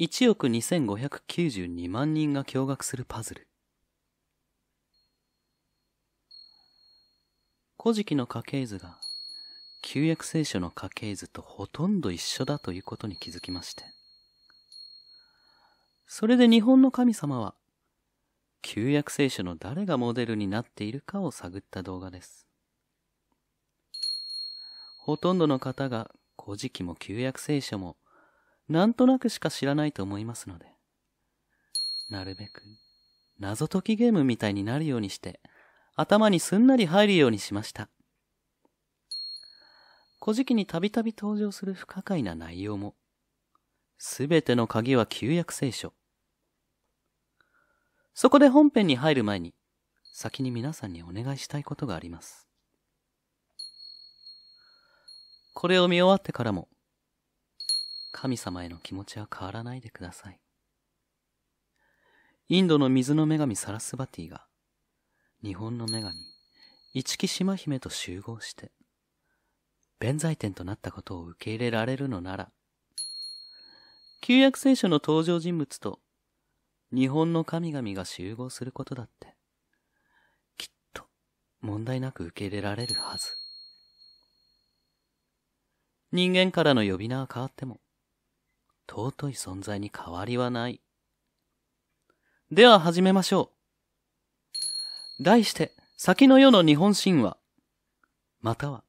1億2592万人が驚愕するパズル。古事記の家系図が、旧約聖書の家系図とほとんど一緒だということに気づきまして。それで日本の神様は、旧約聖書の誰がモデルになっているかを探った動画です。ほとんどの方が古事記も旧約聖書もなんとなくしか知らないと思いますので。なるべく、謎解きゲームみたいになるようにして、頭にすんなり入るようにしました。古事記にたびたび登場する不可解な内容も、すべての鍵は旧約聖書。そこで本編に入る前に、先に皆さんにお願いしたいことがあります。これを見終わってからも、神様への気持ちは変わらないでください。インドの水の女神サラスバティが、日本の女神、一木島姫と集合して、弁財天となったことを受け入れられるのなら、旧約聖書の登場人物と、日本の神々が集合することだって、きっと問題なく受け入れられるはず。人間からの呼び名は変わっても、尊い存在に変わりはない。では始めましょう。題して、先の世の日本神話、または、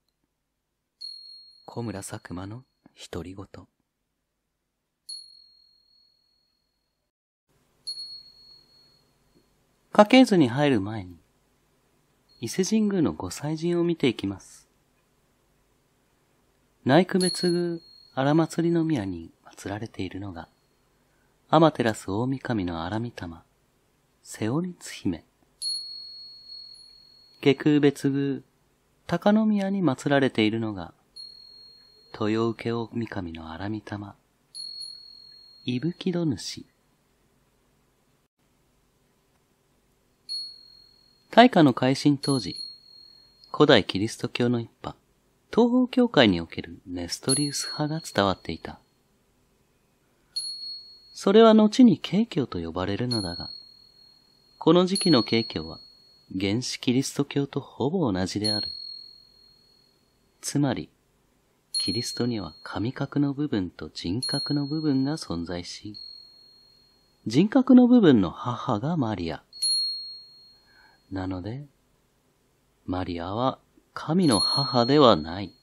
小村佐久間の独り言。家系図に入る前に、伊勢神宮の御祭神を見ていきます。内区別宮荒祭の宮に祀られているのが、アマテラス大神の荒御霊、セオニツ姫。下空別宮、高宮に祀られているのが、豊受大神の荒御霊、伊吹き主。大化の改新当時、古代キリスト教の一派、東方教会におけるネストリウス派が伝わっていた。それは後に景教と呼ばれるのだが、この時期の景教は原始キリスト教とほぼ同じである。つまり、キリストには神格の部分と人格の部分が存在し、人格の部分の母がマリア。なので、マリアは神の母ではない。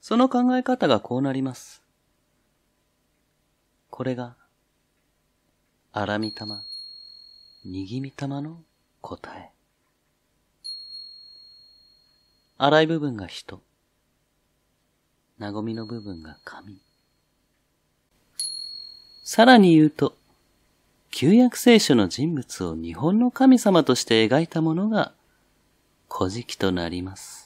その考え方がこうなります。これが、荒み玉、にぎみ玉の答え。荒い部分が人。なごみの部分が神。さらに言うと、旧約聖書の人物を日本の神様として描いたものが、古事記となります。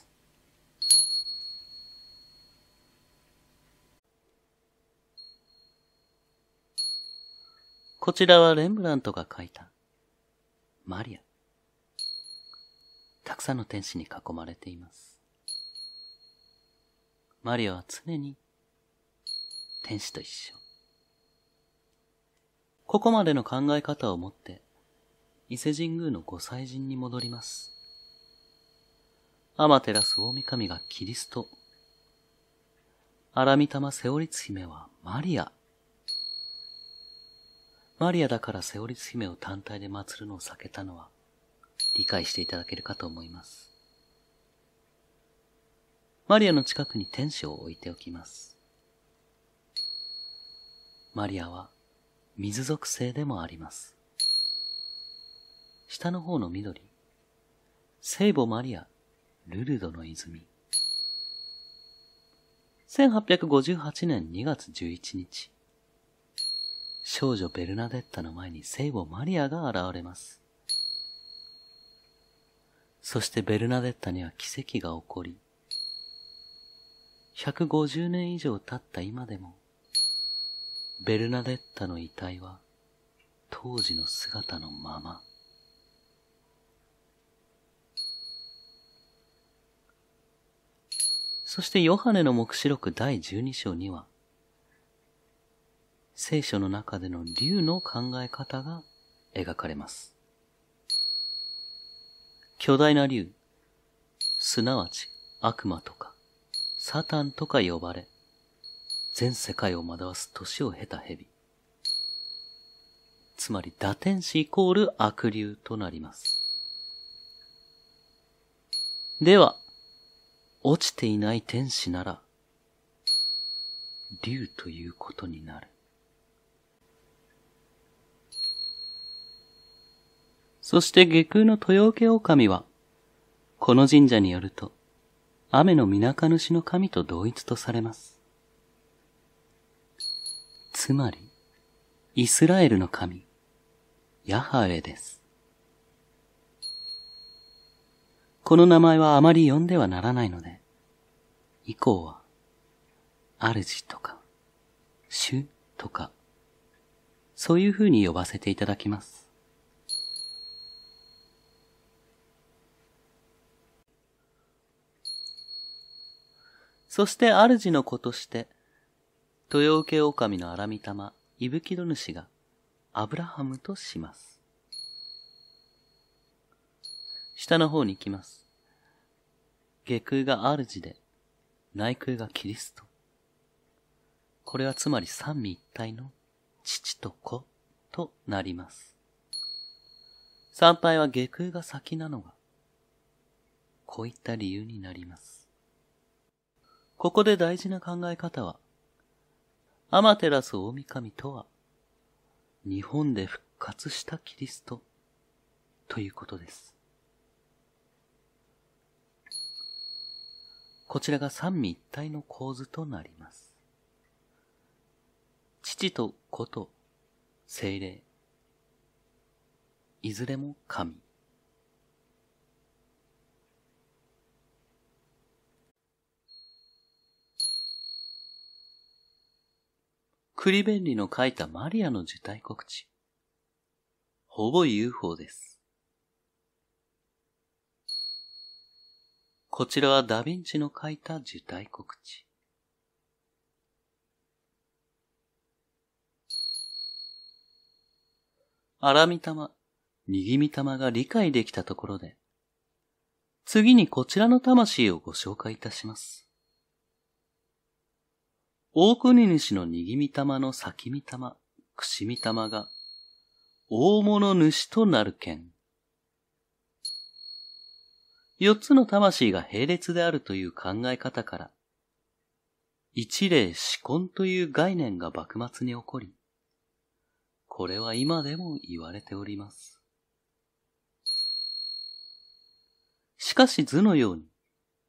こちらはレンブラントが描いた、マリア。たくさんの天使に囲まれています。マリアは常に天使と一緒。ここまでの考え方を持って、伊勢神宮の御祭神に戻ります。アマテラス大神がキリスト、アラミタマセオリツ姫はマリアマリアだからセオリス姫を単体で祀るのを避けたのは、理解していただけるかと思います。マリアの近くに天使を置いておきます。マリアは水属性でもあります。下の方の緑、聖母マリア、ルルドの泉。1858年2月11日、少女ベルナデッタの前に聖母マリアが現れます。そしてベルナデッタには奇跡が起こり、150年以上経った今でも、ベルナデッタの遺体は当時の姿のまま。そしてヨハネの目視録第12章には、聖書の中での竜の考え方が描かれます。巨大な竜、すなわち悪魔とか、サタンとか呼ばれ、全世界を惑わす年を経た蛇。つまり、打天使イコール悪竜となります。では、落ちていない天使なら、竜ということになる。そして下空の豊受狼は、この神社によると、雨の港主の神と同一とされます。つまり、イスラエルの神、ヤハエです。この名前はあまり呼んではならないので、以降は、主とか、主とか、そういう風に呼ばせていただきます。そして主の子として、豊受狼の荒み玉、いぶきど主が、アブラハムとします。下の方に行きます。下空が主で、内空がキリスト。これはつまり三位一体の父と子となります。参拝は下空が先なのが、こういった理由になります。ここで大事な考え方は、アマテラス大神とは、日本で復活したキリスト、ということです。こちらが三位一体の構図となります。父と子と精霊、いずれも神。クリベンリの書いたマリアの受胎告知。ほぼ UFO です。こちらはダヴィンチの書いた受胎告知。荒見玉、右見玉が理解できたところで、次にこちらの魂をご紹介いたします。大国主の握み玉の先み玉、くしみ玉が、大物主となる剣。四つの魂が並列であるという考え方から、一例四根という概念が幕末に起こり、これは今でも言われております。しかし図のように、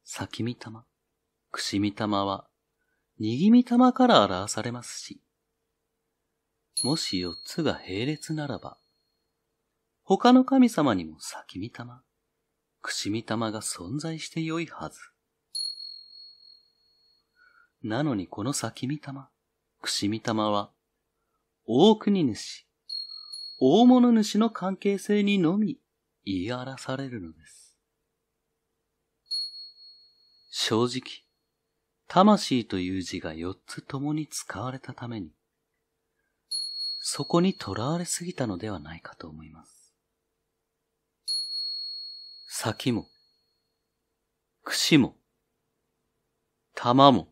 先見玉、くしみ玉はにぎみ玉から表されますし、もし四つが並列ならば、他の神様にも先見玉、くしみ玉が存在してよいはず。なのにこの先見玉、くしみ玉は、大国主、大物主の関係性にのみ言い荒らされるのです。正直、魂という字が四つ共に使われたために、そこに囚われすぎたのではないかと思います。先も、櫛も、玉も、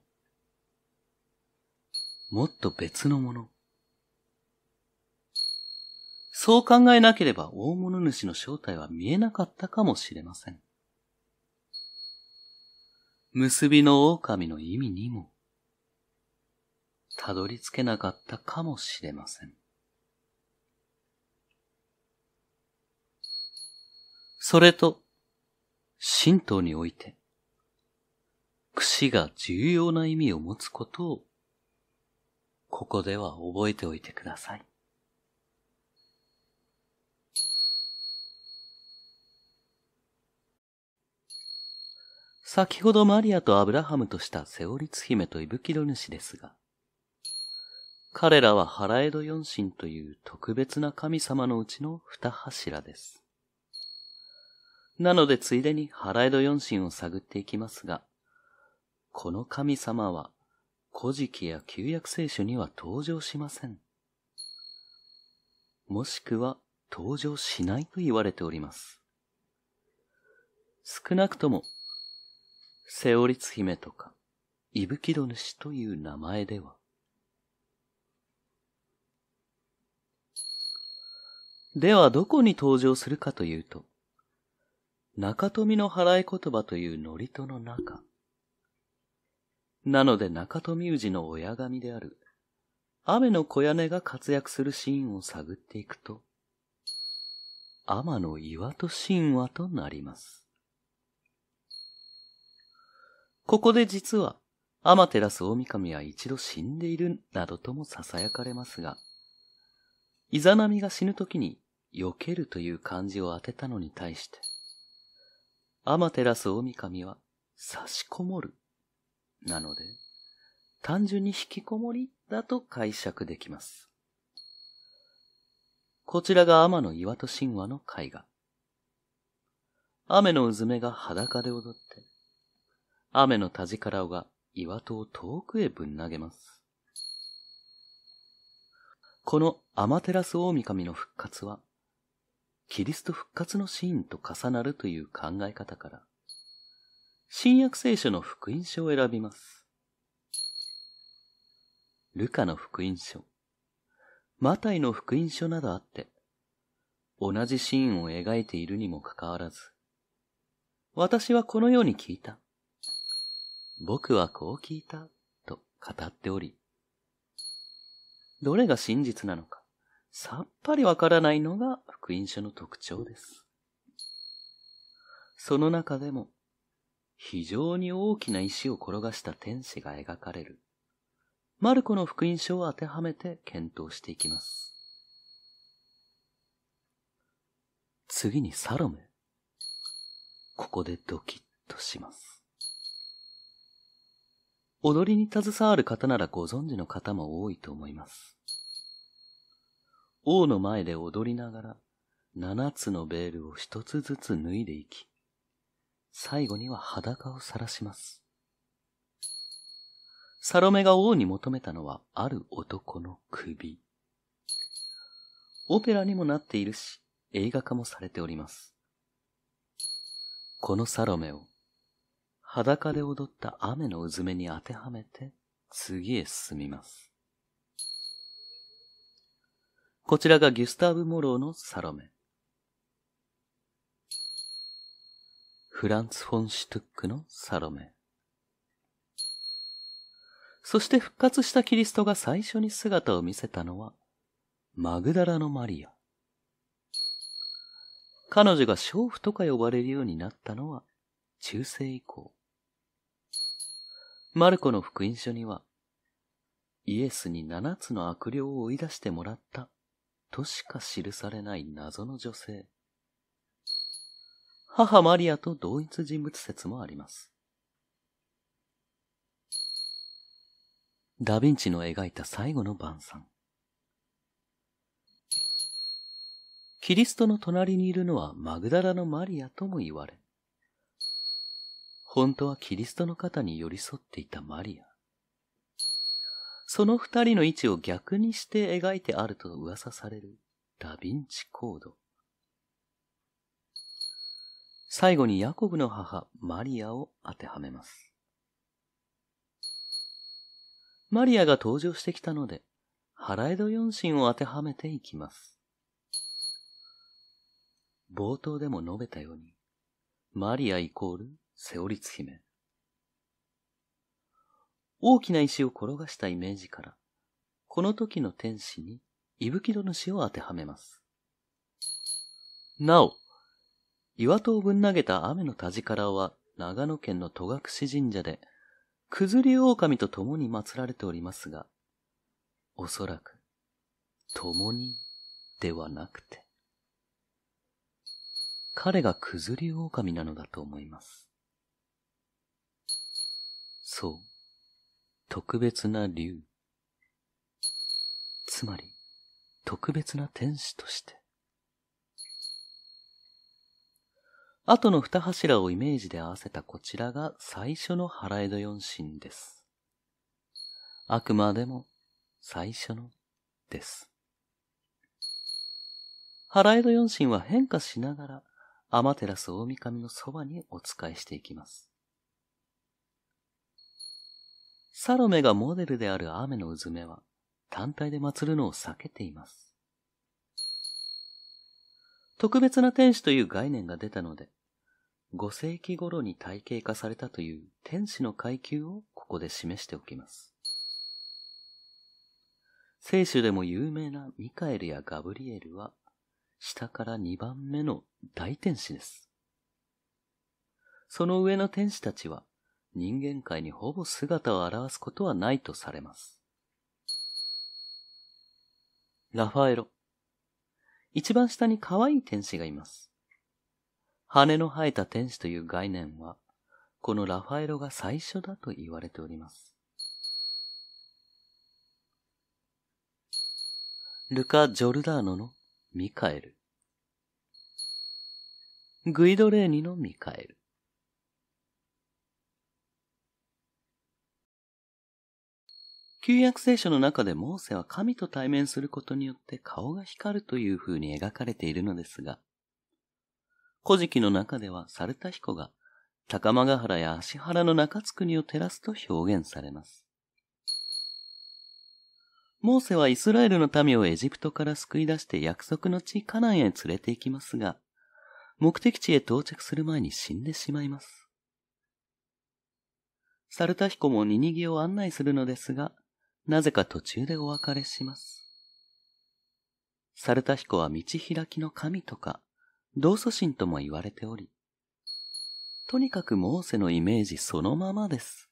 もっと別のもの。そう考えなければ大物主の正体は見えなかったかもしれません。結びの狼の意味にも、たどり着けなかったかもしれません。それと、神道において、櫛が重要な意味を持つことを、ここでは覚えておいてください。先ほどマリアとアブラハムとしたセオリツ姫とイブキド主ですが、彼らはハラエド四神という特別な神様のうちの二柱です。なのでついでにハラエド四神を探っていきますが、この神様は古事記や旧約聖書には登場しません。もしくは登場しないと言われております。少なくともセオリツ姫とか、イブキド主という名前では、ではどこに登場するかというと、中富の払い言葉というノリトの中。なので中富氏の親神である、雨の小屋根が活躍するシーンを探っていくと、天の岩戸神話となります。ここで実は、天照大神は一度死んでいるなどとも囁かれますが、イザナミが死ぬ時に、避けるという漢字を当てたのに対して、天照大神は、差しこもる。なので、単純に引きこもりだと解釈できます。こちらが天の岩戸神話の絵画。雨のうずめが裸で踊って、雨のたじからをが岩戸を遠くへぶん投げます。このアマテラス大神の復活は、キリスト復活のシーンと重なるという考え方から、新約聖書の福音書を選びます。ルカの福音書、マタイの福音書などあって、同じシーンを描いているにもかかわらず、私はこのように聞いた。僕はこう聞いた、と語っており、どれが真実なのか、さっぱりわからないのが福音書の特徴です。その中でも、非常に大きな石を転がした天使が描かれる、マルコの福音書を当てはめて検討していきます。次にサロメ。ここでドキッとします。踊りに携わる方ならご存知の方も多いと思います。王の前で踊りながら、七つのベールを一つずつ脱いでいき、最後には裸を晒します。サロメが王に求めたのは、ある男の首。オペラにもなっているし、映画化もされております。このサロメを裸で踊った雨のうずめに当てはめて、次へ進みます。こちらがギュスターブ・モローのサロメ。フランツ・フォン・シュトゥックのサロメ。そして復活したキリストが最初に姿を見せたのは、マグダラのマリア。彼女が娼婦とか呼ばれるようになったのは、中世以降。マルコの福音書には、イエスに七つの悪霊を追い出してもらったとしか記されない謎の女性。母マリアと同一人物説もあります。ダヴィンチの描いた最後の晩餐。キリストの隣にいるのはマグダラのマリアとも言われ、本当はキリストの方に寄り添っていたマリア。その二人の位置を逆にして描いてあると噂されるダヴィンチコード。最後にヤコブの母マリアを当てはめます。マリアが登場してきたので、ハラエド四神を当てはめていきます。冒頭でも述べたように、マリアイコールセオリツ姫。大きな石を転がしたイメージから、この時の天使に、いぶきの主を当てはめます。なお、岩戸をぶん投げた雨の田力は、長野県の戸隠神社で、くずり狼と共に祀られておりますが、おそらく、共にではなくて、彼がくずり狼なのだと思います。そう。特別な竜。つまり、特別な天使として。後の二柱をイメージで合わせたこちらが最初のハラ戸ド四神です。あくまでも最初のです。ハラ戸ド四神は変化しながらアマテラス大神のそばにお仕えしていきます。サロメがモデルである雨のうずめは、単体で祀るのを避けています。特別な天使という概念が出たので、5世紀頃に体系化されたという天使の階級をここで示しておきます。聖書でも有名なミカエルやガブリエルは、下から2番目の大天使です。その上の天使たちは、人間界にほぼ姿を現すことはないとされます。ラファエロ。一番下に可愛い天使がいます。羽の生えた天使という概念は、このラファエロが最初だと言われております。ルカ・ジョルダーノのミカエル。グイドレーニのミカエル。旧約聖書の中でモーセは神と対面することによって顔が光るという風に描かれているのですが、古事記の中では猿田彦が高間ヶ原や足原の中津国を照らすと表現されます。モーセはイスラエルの民をエジプトから救い出して約束の地カナンへ連れて行きますが、目的地へ到着する前に死んでしまいます。サルタヒコもニニギを案内するのですが、なぜか途中でお別れします。猿田彦は道開きの神とか、道祖神とも言われており、とにかくモーセのイメージそのままです。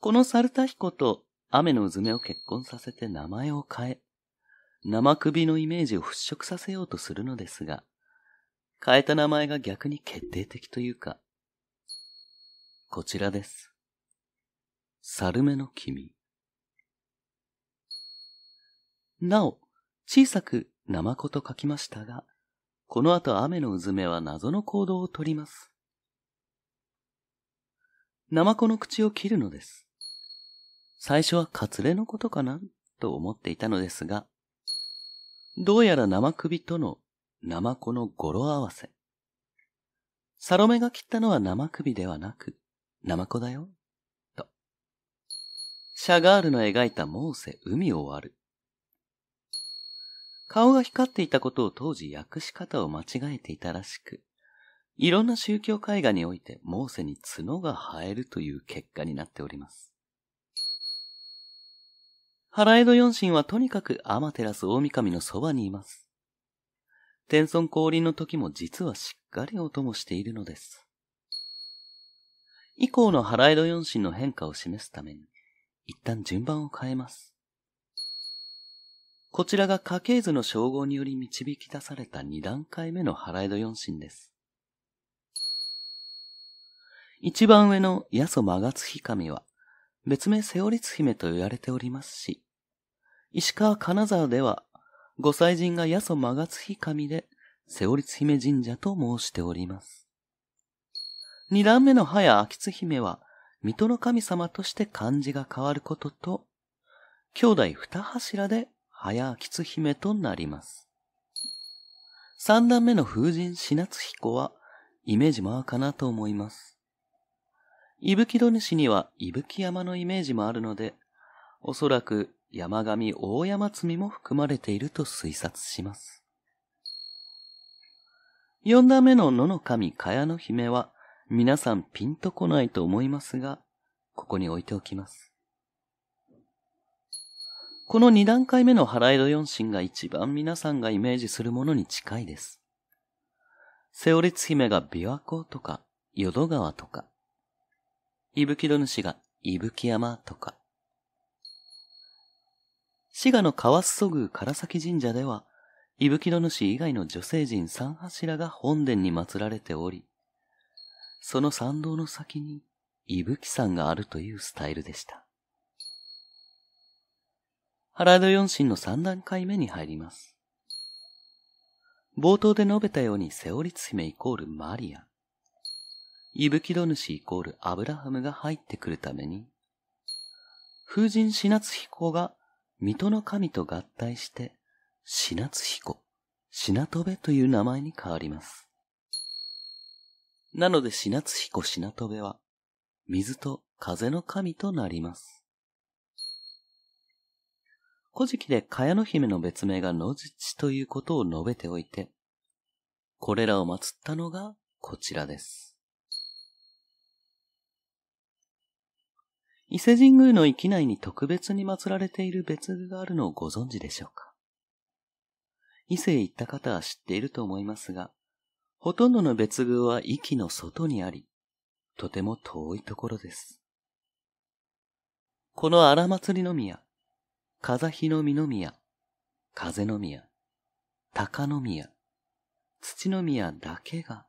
この猿田彦と雨のうずめを結婚させて名前を変え、生首のイメージを払拭させようとするのですが、変えた名前が逆に決定的というか、こちらです。サルメの君。なお、小さく生子と書きましたが、この後雨のうずめは謎の行動をとります。生子の口を切るのです。最初はカツレのことかなと思っていたのですが、どうやら生首との生子の語呂合わせ。サロメが切ったのは生首ではなく、生子だよシャガールの描いたモーセ海を割る。顔が光っていたことを当時訳し方を間違えていたらしく、いろんな宗教絵画においてモーセに角が生えるという結果になっております。ハラエド四神はとにかくアマテラス大神のそばにいます。天孫降臨の時も実はしっかり音もしているのです。以降のハラエド四神の変化を示すために、一旦順番を変えます。こちらが家系図の称号により導き出された二段階目の払い戸四神です。一番上の八祖マガツヒ神は、別名セオリツ姫と言われておりますし、石川金沢では、御祭神が八祖マガツヒ神で、セオリツ姫神社と申しております。二段目の早秋津姫は、水戸の神様として漢字が変わることと、兄弟二柱で早秋津姫となります。三段目の風神品津彦は、イメージもあるかなと思います。伊吹戸主には伊吹山のイメージもあるので、おそらく山神大山積も含まれていると推察します。四段目の野の神茅野姫は、皆さんピンとこないと思いますが、ここに置いておきます。この2段階目のハライド4神が一番皆さんがイメージするものに近いです。セオリツ姫が琵琶湖とか、淀川とか、伊吹戸主が伊吹山とか、滋賀の川裾宮唐崎神社では、伊吹戸主以外の女性人三柱が本殿に祀られており、その参道の先に、伊吹山があるというスタイルでした。ハラド四神の三段階目に入ります。冒頭で述べたように、セオリツ姫イコールマリア。伊吹戸主イコールアブラハムが入ってくるために、風神死夏彦が水戸の神と合体して、死夏彦、死なとべという名前に変わります。なので、品なつ彦品なとべは、水と風の神となります。古事記で茅の姫の別名が野父ということを述べておいて、これらを祀ったのがこちらです。伊勢神宮の域内に特別に祀られている別具があるのをご存知でしょうか伊勢へ行った方は知っていると思いますが、ほとんどの別具は息の外にあり、とても遠いところです。この荒祭りの宮、風日の実宮、風の宮、鷹の宮、土の宮だけが、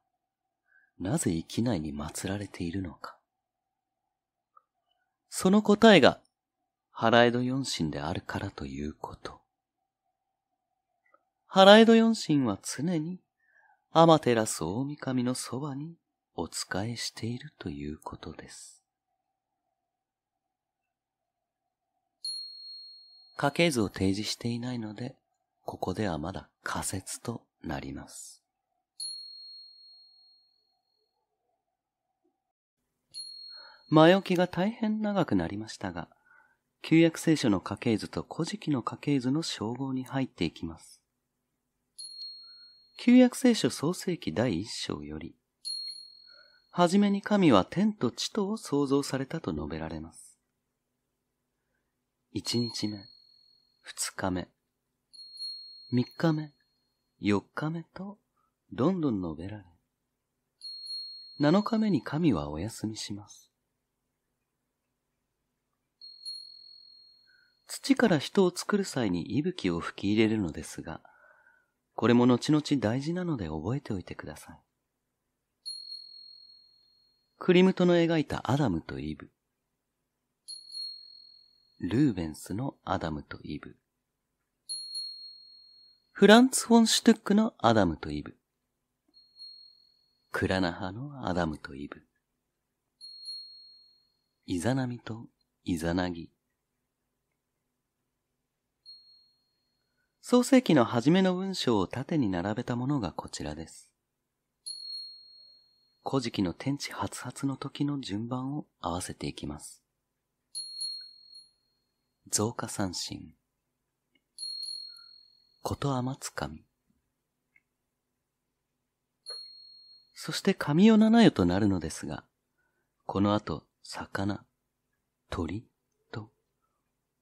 なぜ息内に祀られているのか。その答えが、原江戸四神であるからということ。原江戸四神は常にアマテラス大神のそばにお仕えしているということです。家系図を提示していないので、ここではまだ仮説となります。前置きが大変長くなりましたが、旧約聖書の家系図と古事記の家系図の称号に入っていきます。旧約聖書創世記第一章より、はじめに神は天と地とを創造されたと述べられます。一日目、二日目、三日目、四日目と、どんどん述べられ、七日目に神はお休みします。土から人を作る際に息吹を吹き入れるのですが、これも後々大事なので覚えておいてください。クリムトの描いたアダムとイブ。ルーベンスのアダムとイブ。フランツ・フォン・シュトゥックのアダムとイブ。クラナハのアダムとイブ。イザナミとイザナギ。創世記の初めの文章を縦に並べたものがこちらです。古事記の天地発発の時の順番を合わせていきます。増加三振。ことあまつかみ。そして神代七よとなるのですが、この後、魚、鳥、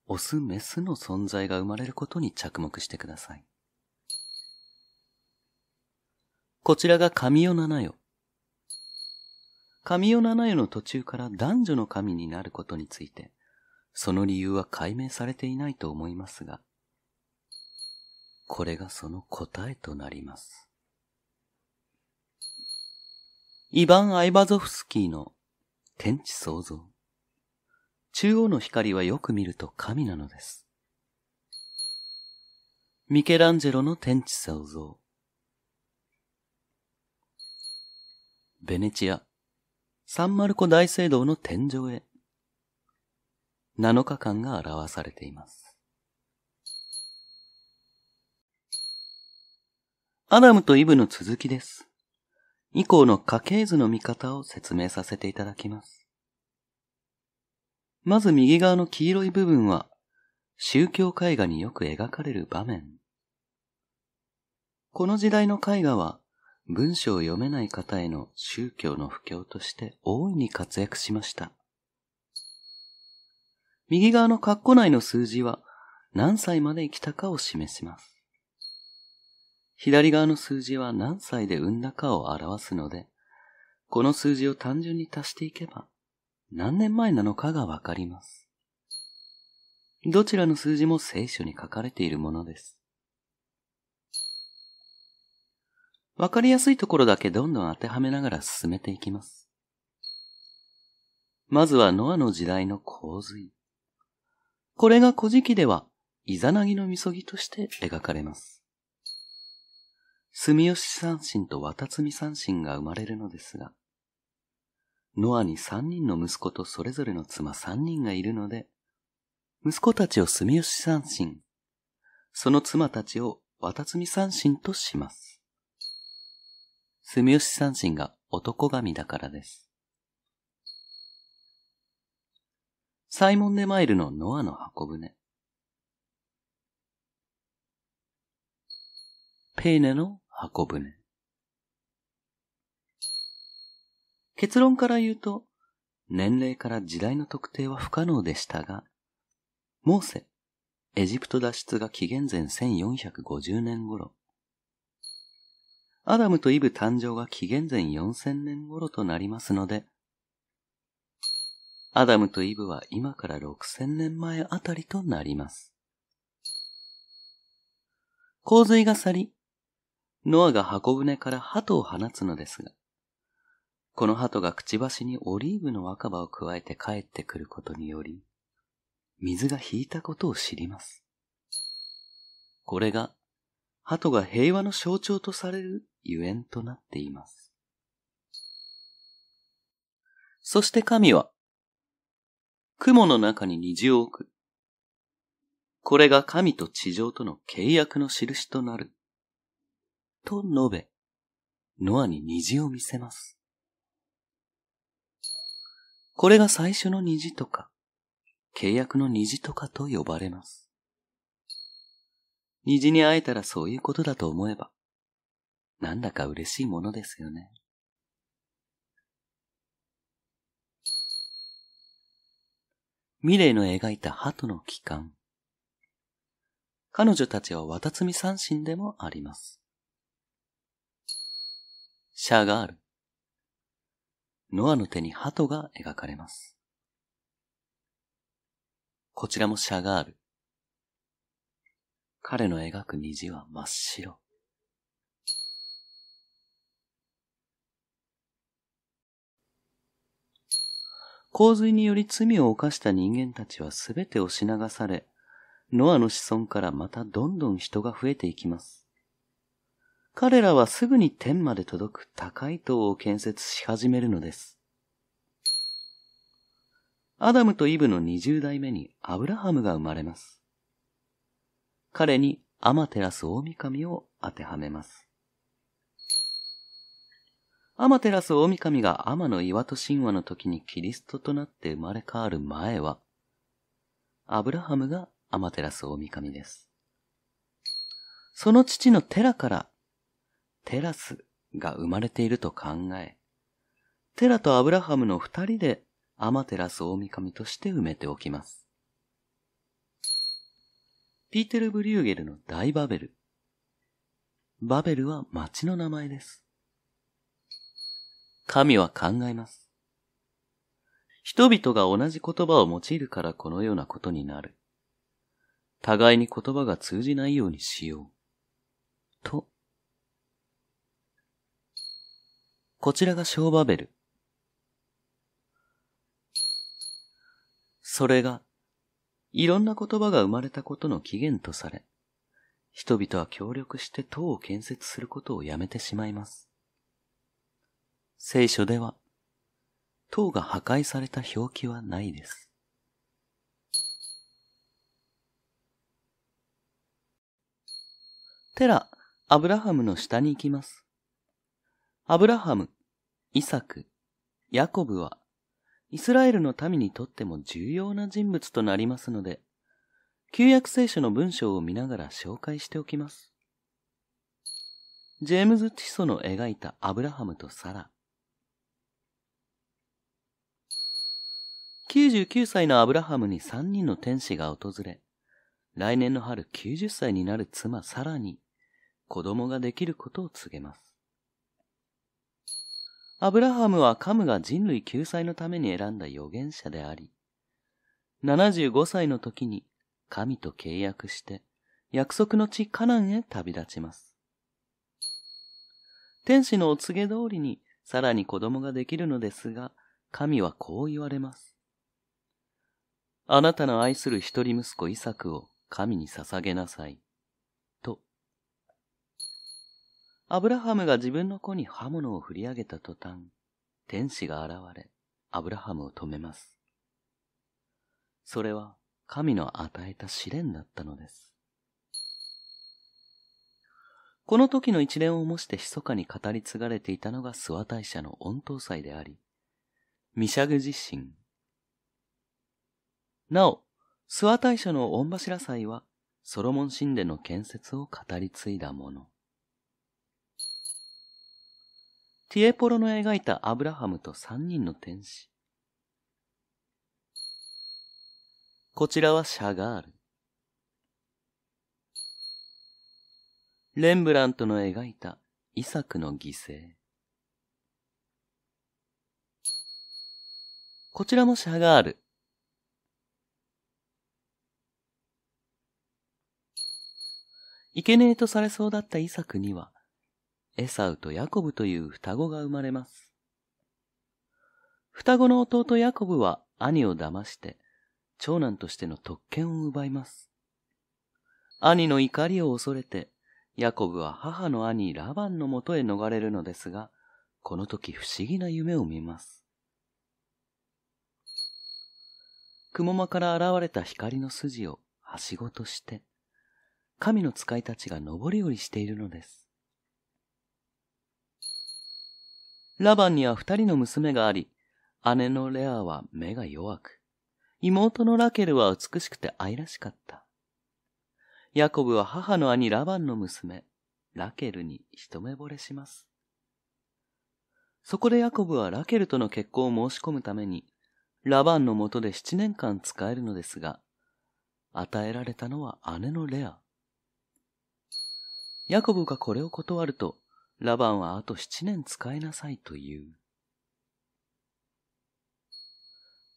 オス、メスの存在が生まれることに着目してください。こちらが神代七代。神代七代の途中から男女の神になることについて、その理由は解明されていないと思いますが、これがその答えとなります。イヴァン・アイバゾフスキーの天地創造。中央の光はよく見ると神なのです。ミケランジェロの天地創造。ベネチア、サンマルコ大聖堂の天井へ。7日間が表されています。アダムとイブの続きです。以降の家系図の見方を説明させていただきます。まず右側の黄色い部分は、宗教絵画によく描かれる場面。この時代の絵画は、文章を読めない方への宗教の布教として大いに活躍しました。右側の括弧内の数字は、何歳まで生きたかを示します。左側の数字は何歳で産んだかを表すので、この数字を単純に足していけば、何年前なのかがわかります。どちらの数字も聖書に書かれているものです。わかりやすいところだけどんどん当てはめながら進めていきます。まずはノアの時代の洪水。これが古事記ではイザナギのみそぎとして描かれます。住吉三神と渡積三神が生まれるのですが、ノアに三人の息子とそれぞれの妻三人がいるので、息子たちを住吉三神、その妻たちを渡積三神とします。住吉三神が男神だからです。サイモン・デ・マイルのノアの箱舟。ペーネの箱舟。結論から言うと、年齢から時代の特定は不可能でしたが、モーセ、エジプト脱出が紀元前1450年頃、アダムとイブ誕生が紀元前4000年頃となりますので、アダムとイブは今から6000年前あたりとなります。洪水が去り、ノアが箱舟から鳩を放つのですが、この鳩がくちばしにオリーブの若葉を加えて帰ってくることにより、水が引いたことを知ります。これが、鳩が平和の象徴とされるゆえんとなっています。そして神は、雲の中に虹を置く。これが神と地上との契約の印となる。と述べ、ノアに虹を見せます。これが最初の虹とか、契約の虹とかと呼ばれます。虹に会えたらそういうことだと思えば、なんだか嬉しいものですよね。ミレイの描いた鳩の帰還。彼女たちは渡摘み三神でもあります。シャガール。ノアの手に鳩が描かれます。こちらもシャガール。彼の描く虹は真っ白。洪水により罪を犯した人間たちは全て押し流され、ノアの子孫からまたどんどん人が増えていきます。彼らはすぐに天まで届く高い塔を建設し始めるのです。アダムとイブの二十代目にアブラハムが生まれます。彼にアマテラス大神を当てはめます。アマテラス大神が天の岩戸神話の時にキリストとなって生まれ変わる前は、アブラハムがアマテラス大神です。その父のテラからテラスが生まれていると考え、テラとアブラハムの二人でアマテラス大神として埋めておきます。ピーテル・ブリューゲルの大バベル。バベルは町の名前です。神は考えます。人々が同じ言葉を用いるからこのようなことになる。互いに言葉が通じないようにしよう。とこちらがショーバベル。それが、いろんな言葉が生まれたことの起源とされ、人々は協力して塔を建設することをやめてしまいます。聖書では、塔が破壊された表記はないです。テラ、アブラハムの下に行きます。アブラハム、イサク、ヤコブは、イスラエルの民にとっても重要な人物となりますので、旧約聖書の文章を見ながら紹介しておきます。ジェームズ・チソの描いたアブラハムとサラ。99歳のアブラハムに3人の天使が訪れ、来年の春90歳になる妻サラに子供ができることを告げます。アブラハムはカムが人類救済のために選んだ預言者であり、75歳の時に神と契約して約束の地カナンへ旅立ちます。天使のお告げ通りにさらに子供ができるのですが、神はこう言われます。あなたの愛する一人息子イサクを神に捧げなさい。アブラハムが自分の子に刃物を振り上げた途端、天使が現れ、アブラハムを止めます。それは神の与えた試練だったのです。この時の一連を模して密かに語り継がれていたのが諏訪大社の御頭祭であり、ミシャグ自身。なお、諏訪大社の御柱祭は、ソロモン神殿の建設を語り継いだもの。ティエポロの描いたアブラハムと三人の天使。こちらはシャガール。レンブラントの描いたイサクの犠牲。こちらもシャガール。いけねえとされそうだったイサクには、エサウとヤコブという双子が生まれます。双子の弟ヤコブは兄を騙して、長男としての特権を奪います。兄の怒りを恐れて、ヤコブは母の兄ラバンのもとへ逃れるのですが、この時不思議な夢を見ます。雲間から現れた光の筋をはしごとして、神の使いたちが登り降りしているのです。ラバンには二人の娘があり、姉のレアは目が弱く、妹のラケルは美しくて愛らしかった。ヤコブは母の兄ラバンの娘、ラケルに一目惚れします。そこでヤコブはラケルとの結婚を申し込むために、ラバンのもとで七年間使えるのですが、与えられたのは姉のレア。ヤコブがこれを断ると、ラバンはあと七年使いなさいという。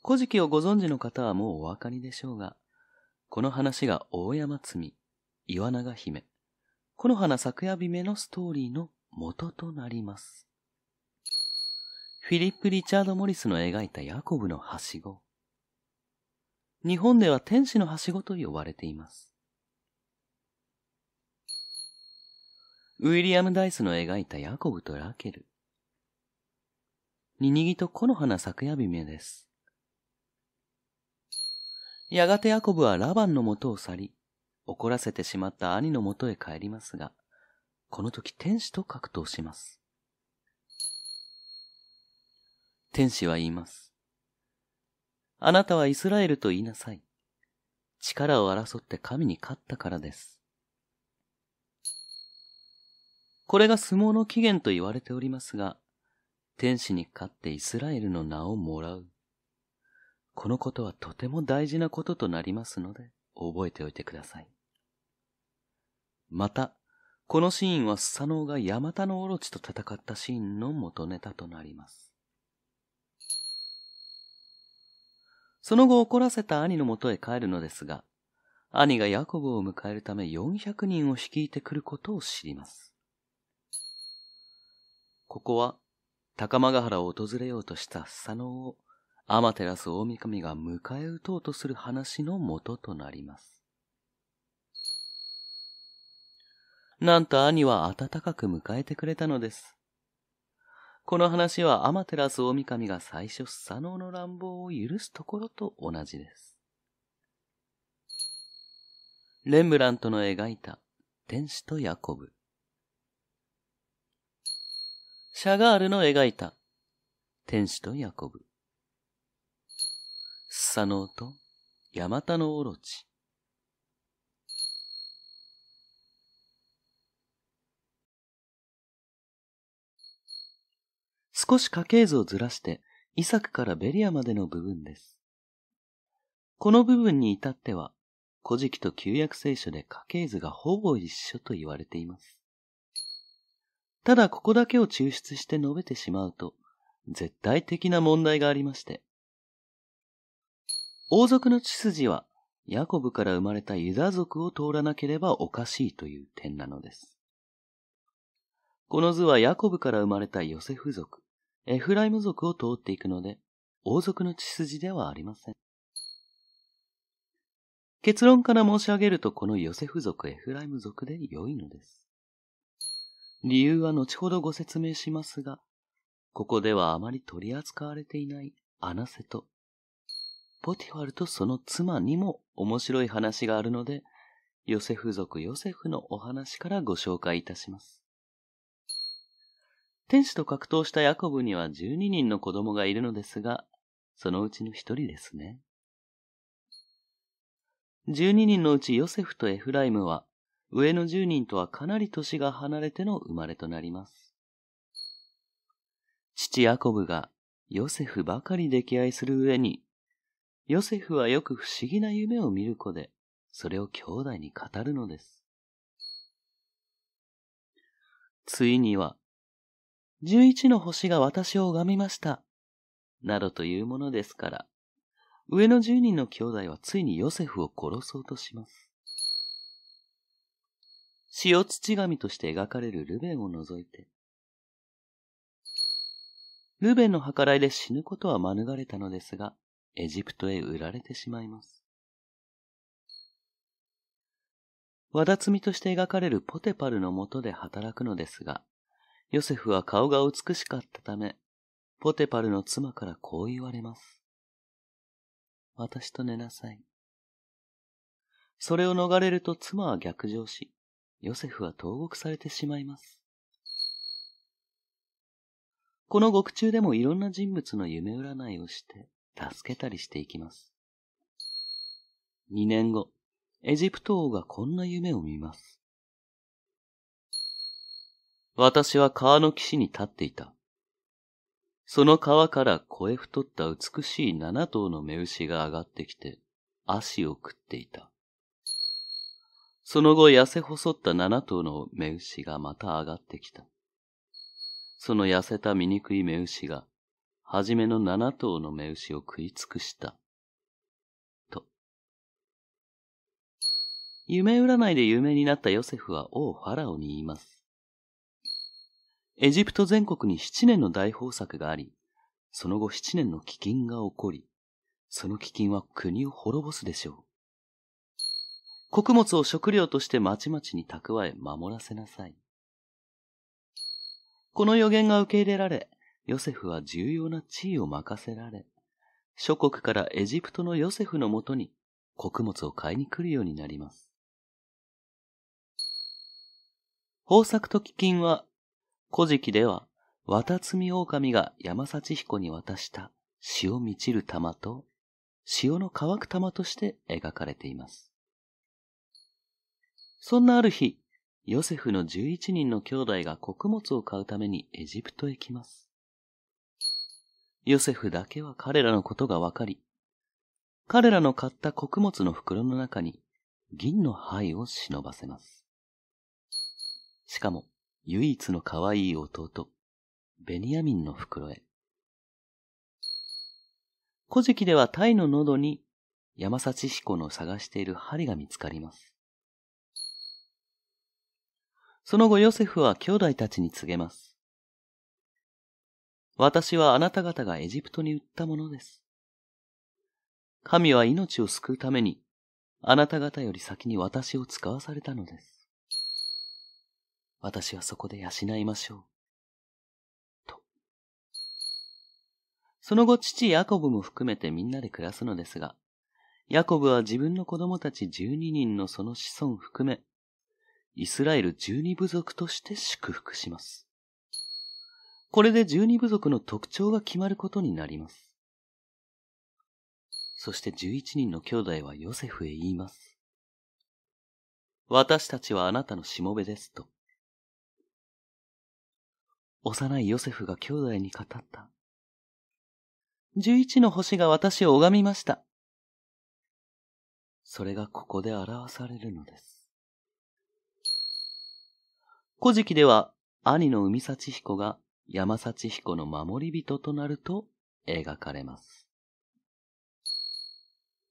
古事記をご存知の方はもうお分かりでしょうが、この話が大山積、岩永姫、この花咲夜姫のストーリーの元となります。フィリップ・リチャード・モリスの描いたヤコブのはしご。日本では天使のはしごと呼ばれています。ウィリアム・ダイスの描いたヤコブとラケル。ニニギと木の花やび姫です。やがてヤコブはラバンの元を去り、怒らせてしまった兄の元へ帰りますが、この時天使と格闘します。天使は言います。あなたはイスラエルと言いなさい。力を争って神に勝ったからです。これが相撲の起源と言われておりますが、天使に勝ってイスラエルの名をもらう。このことはとても大事なこととなりますので、覚えておいてください。また、このシーンはスサノオがヤマタノオロチと戦ったシーンの元ネタとなります。その後怒らせた兄の元へ帰るのですが、兄がヤコブを迎えるため400人を率いてくることを知ります。ここは、高間ヶ原を訪れようとした佐野を、天照大神が迎え撃とうとする話の元となります。なんと兄は温かく迎えてくれたのです。この話は天照大神が最初佐野の乱暴を許すところと同じです。レンブラントの描いた天使とヤコブ。シャガールの描いた天使とヤコブ。スサノオとヤマタノオロチ。少し家系図をずらして、イサクからベリアまでの部分です。この部分に至っては、古事記と旧約聖書で家系図がほぼ一緒と言われています。ただここだけを抽出して述べてしまうと、絶対的な問題がありまして。王族の血筋は、ヤコブから生まれたユダ族を通らなければおかしいという点なのです。この図はヤコブから生まれたヨセフ族、エフライム族を通っていくので、王族の血筋ではありません。結論から申し上げるとこのヨセフ族、エフライム族で良いのです。理由は後ほどご説明しますが、ここではあまり取り扱われていないアナセと、ポティファルとその妻にも面白い話があるので、ヨセフ族ヨセフのお話からご紹介いたします。天使と格闘したヤコブには12人の子供がいるのですが、そのうちの一人ですね。12人のうちヨセフとエフライムは上の10人とはかなり年が離れての生まれとなります。父ヤコブがヨセフばかり溺愛する上に、ヨセフはよく不思議な夢を見る子で、それを兄弟に語るのです。ついには、十一の星が私を拝みました、などというものですから、上の十人の兄弟はついにヨセフを殺そうとします。塩土神として描かれるルベンを除いて、ルベンの計らいで死ぬことは免れたのですが、エジプトへ売られてしまいます。わだつみとして描かれるポテパルのもとで働くのですが、ヨセフは顔が美しかったため、ポテパルの妻からこう言われます。私と寝なさい。それを逃れると妻は逆上し、ヨセフは投獄されてしまいます。この獄中でもいろんな人物の夢占いをして、助けたりしていきます。2年後、エジプト王がこんな夢を見ます。私は川の岸に立っていた。その川から声太った美しい七頭の目牛が上がってきて、足を食っていた。その後痩せ細った七頭の目牛がまた上がってきた。その痩せた醜い目牛が、はじめの七頭の目牛を食い尽くした。と。夢占いで有名になったヨセフは王ファラオに言います。エジプト全国に七年の大豊作があり、その後七年の飢饉が起こり、その飢饉は国を滅ぼすでしょう。穀物を食料としてまちまちに蓄え守らせなさい。この予言が受け入れられ、ヨセフは重要な地位を任せられ、諸国からエジプトのヨセフのもとに穀物を買いに来るようになります。豊作と基金は、古事記では、綿摘狼が山幸彦に渡した潮満ちる玉と、潮の乾く玉として描かれています。そんなある日、ヨセフの11人の兄弟が穀物を買うためにエジプトへ来ます。ヨセフだけは彼らのことがわかり、彼らの買った穀物の袋の中に銀の灰を忍ばせます。しかも、唯一の可愛い弟、ベニヤミンの袋へ。古事記ではタイの喉に山幸彦の探している針が見つかります。その後ヨセフは兄弟たちに告げます。私はあなた方がエジプトに売ったものです。神は命を救うために、あなた方より先に私を使わされたのです。私はそこで養いましょう。と。その後父ヤコブも含めてみんなで暮らすのですが、ヤコブは自分の子供たち12人のその子孫含め、イスラエル十二部族として祝福します。これで十二部族の特徴が決まることになります。そして十一人の兄弟はヨセフへ言います。私たちはあなたのしもべですと。幼いヨセフが兄弟に語った。十一の星が私を拝みました。それがここで表されるのです。古事記では兄の海幸彦が山幸彦の守り人となると描かれます。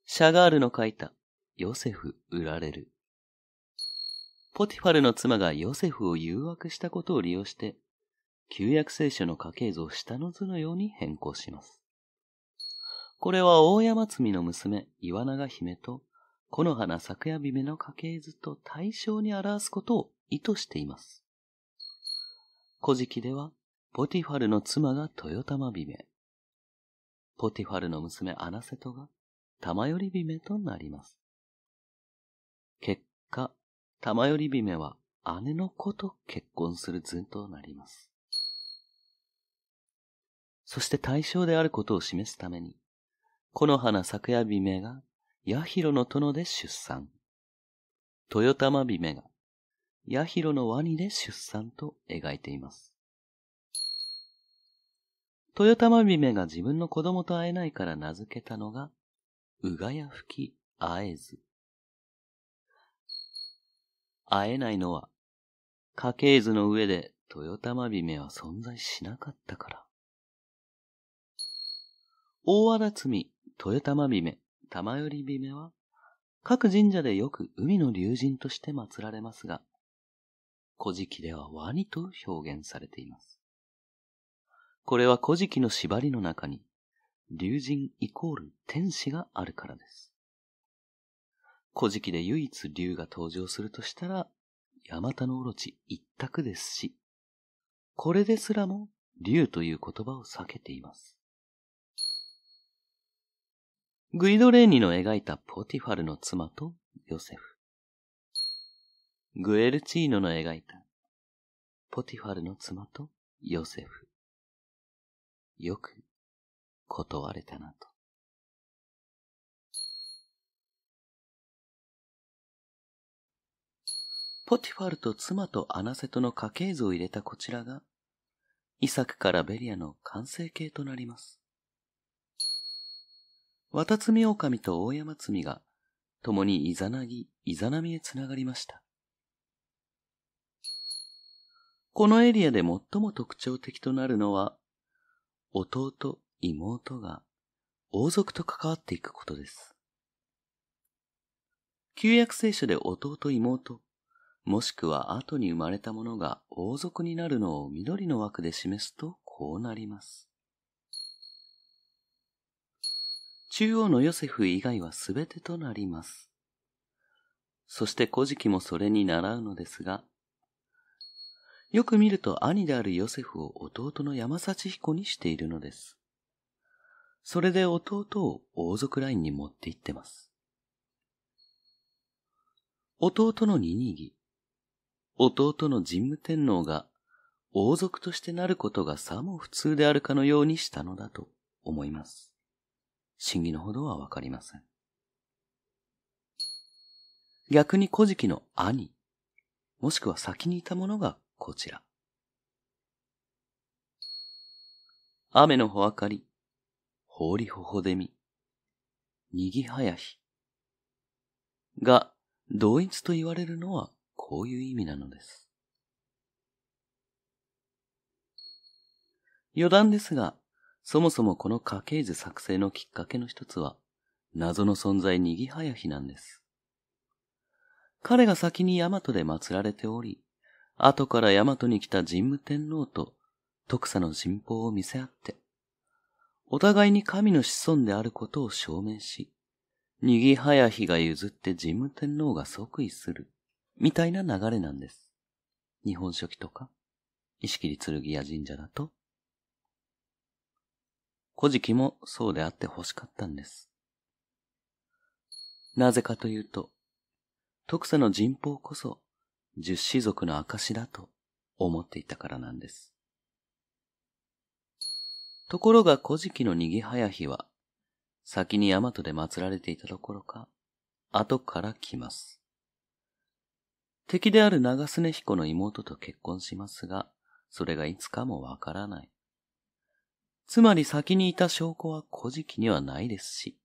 シャガールの書いたヨセフ売られる。ポティファルの妻がヨセフを誘惑したことを利用して、旧約聖書の家系図を下の図のように変更します。これは大山積の娘、岩永姫と、木の花咲夜姫の家系図と対象に表すことを意図しています。古事記では、ポティファルの妻が豊玉姫、ポティファルの娘アナセトが玉寄り姫となります。結果、玉寄り姫は姉の子と結婚する図となります。そして対象であることを示すために、木の花咲夜姫が八広の殿で出産、豊玉姫がヤヒロのワニで出産と描いています。豊玉姫が自分の子供と会えないから名付けたのが、うがや吹き会えず。会えないのは、家系図の上で豊玉姫は存在しなかったから。大和田摘豊玉姫、玉寄り姫は、各神社でよく海の竜神として祀られますが、古事記ではワニと表現されています。これは古事記の縛りの中に、竜神イコール天使があるからです。古事記で唯一竜が登場するとしたら、ヤマタノオロチ一択ですし、これですらも竜という言葉を避けています。グイドレーニの描いたポティファルの妻とヨセフ。グエルチーノの描いた、ポティファルの妻とヨセフ。よく断れたなと。ポティファルと妻とアナセトの家系図を入れたこちらが、イサクからベリアの完成形となります。ワタツミオオカミと大山ツミが、共にイザナギ、イザナミへつながりました。このエリアで最も特徴的となるのは、弟、妹が王族と関わっていくことです。旧約聖書で弟、妹、もしくは後に生まれたものが王族になるのを緑の枠で示すとこうなります。中央のヨセフ以外は全てとなります。そして古事記もそれに倣うのですが、よく見ると兄であるヨセフを弟の山幸彦にしているのです。それで弟を王族ラインに持って行ってます。弟のニニギ、弟の神武天皇が王族としてなることがさも普通であるかのようにしたのだと思います。真偽のほどはわかりません。逆に古事記の兄、もしくは先にいた者がこちら。雨のほあかり、ほうりほほでみ、にぎはやひ。が、同一と言われるのはこういう意味なのです。余談ですが、そもそもこの家系図作成のきっかけの一つは、謎の存在にぎはやひなんです。彼が先に大和で祀られており、後から大和に来た神武天皇と徳佐の神宝を見せ合って、お互いに神の子孫であることを証明し、にぎはや日が譲って神武天皇が即位する、みたいな流れなんです。日本書紀とか、石切剣や神社だと、古事記もそうであって欲しかったんです。なぜかというと、徳佐の人法こそ十子族の証だと思っていたからなんです。ところが古事記の逃げ早日は、先に大和で祀られていたどころか、後から来ます。敵である長根彦の妹と結婚しますが、それがいつかもわからない。つまり先にいた証拠は古事記にはないですし、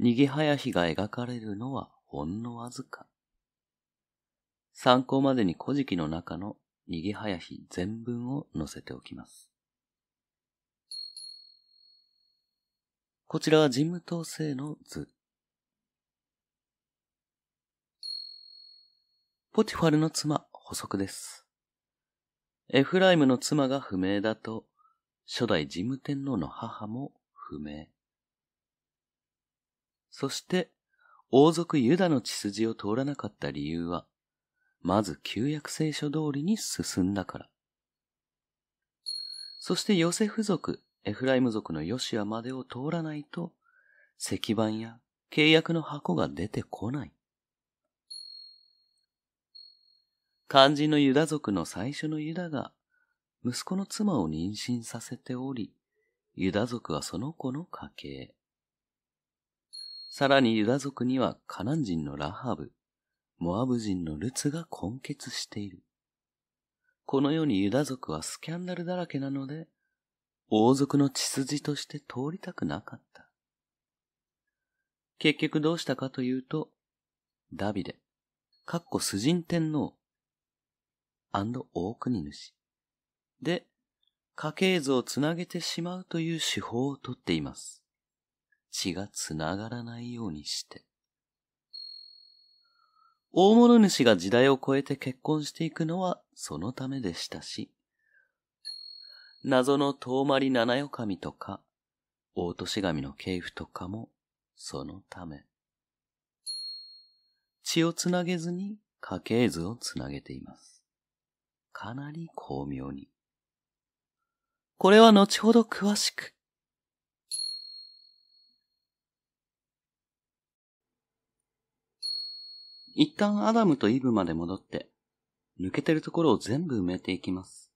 逃げ早日が描かれるのはほんのわずか。参考までに古事記の中の逃げ早日全文を載せておきます。こちらは神武統制の図。ポティファルの妻、補足です。エフライムの妻が不明だと、初代神武天皇の母も不明。そして、王族ユダの血筋を通らなかった理由は、まず旧約聖書通りに進んだから。そしてヨセフ族、エフライム族のヨシアまでを通らないと、石板や契約の箱が出てこない。肝心のユダ族の最初のユダが、息子の妻を妊娠させており、ユダ族はその子の家系。さらにユダ族にはカナン人のラハブ、モアブ人のルツが根結している。この世にユダ族はスキャンダルだらけなので、王族の血筋として通りたくなかった。結局どうしたかというと、ダビデ、かっこスジン天皇、大国主、で、家系図をつなげてしまうという手法をとっています。血がつながらないようにして。大物主が時代を超えて結婚していくのはそのためでしたし、謎の遠回り七夜神とか、大年神の系譜とかもそのため。血をつなげずに家系図をつなげています。かなり巧妙に。これは後ほど詳しく一旦アダムとイブまで戻って、抜けてるところを全部埋めていきます。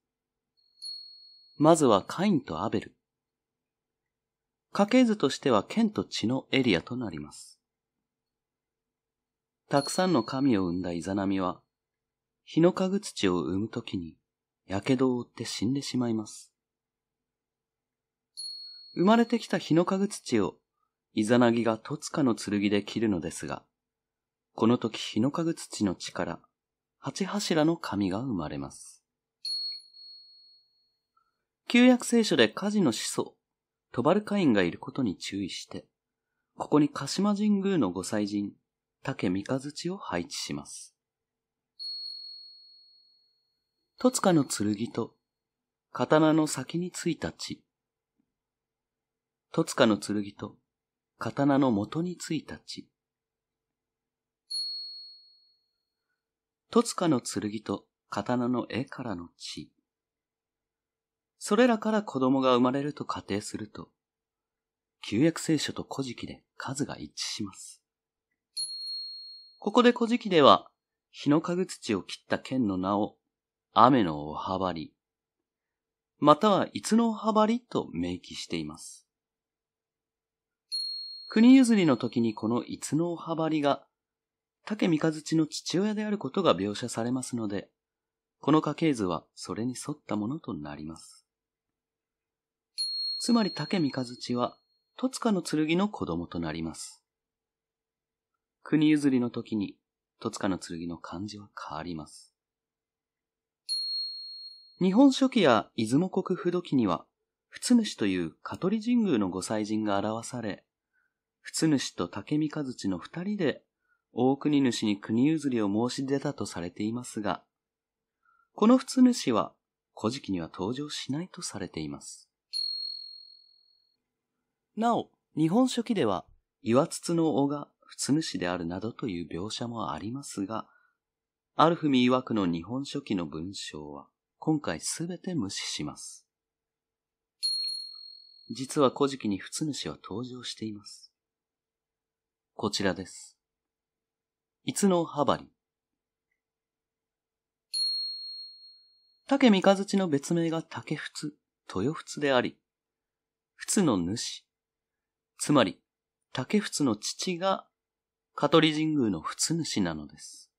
まずはカインとアベル。家系図としては剣と血のエリアとなります。たくさんの神を生んだイザナミは、日の家具土を生むときに、火傷を負って死んでしまいます。生まれてきた日の家具土を、イザナギがトツカの剣で切るのですが、この時日の影土の地から八柱の神が生まれます。旧約聖書で火事の始祖、トバルカインがいることに注意して、ここに鹿島神宮の御祭神、竹三日土を配置します。戸塚の剣と、刀の先についた地。戸塚の剣と、刀の元についた地。戸塚の剣と刀の絵からの血。それらから子供が生まれると仮定すると、旧約聖書と古事記で数が一致します。ここで古事記では、日の陰土を切った剣の名を、雨のおはばり、またはいつのおはばりと明記しています。国譲りの時にこのいつのおはばりが竹三日月の父親であることが描写されますので、この家系図はそれに沿ったものとなります。つまり竹三日月は、戸塚の剣の子供となります。国譲りの時に、戸塚の剣の漢字は変わります。日本書紀や出雲国不土記には、仏主という香取神宮の御祭神が表され、仏主と竹三日月の二人で大国主に国譲りを申し出たとされていますが、この普通主は古事記には登場しないとされています。なお、日本書紀では、岩筒の尾が普通主であるなどという描写もありますが、あるふみ曰くの日本書紀の文章は、今回すべて無視します。実は古事記に普通主は登場しています。こちらです。いつのはばり。竹三日月の別名が竹仏、豊仏であり、仏の主、つまり竹仏の父が香取神宮の仏主なのです。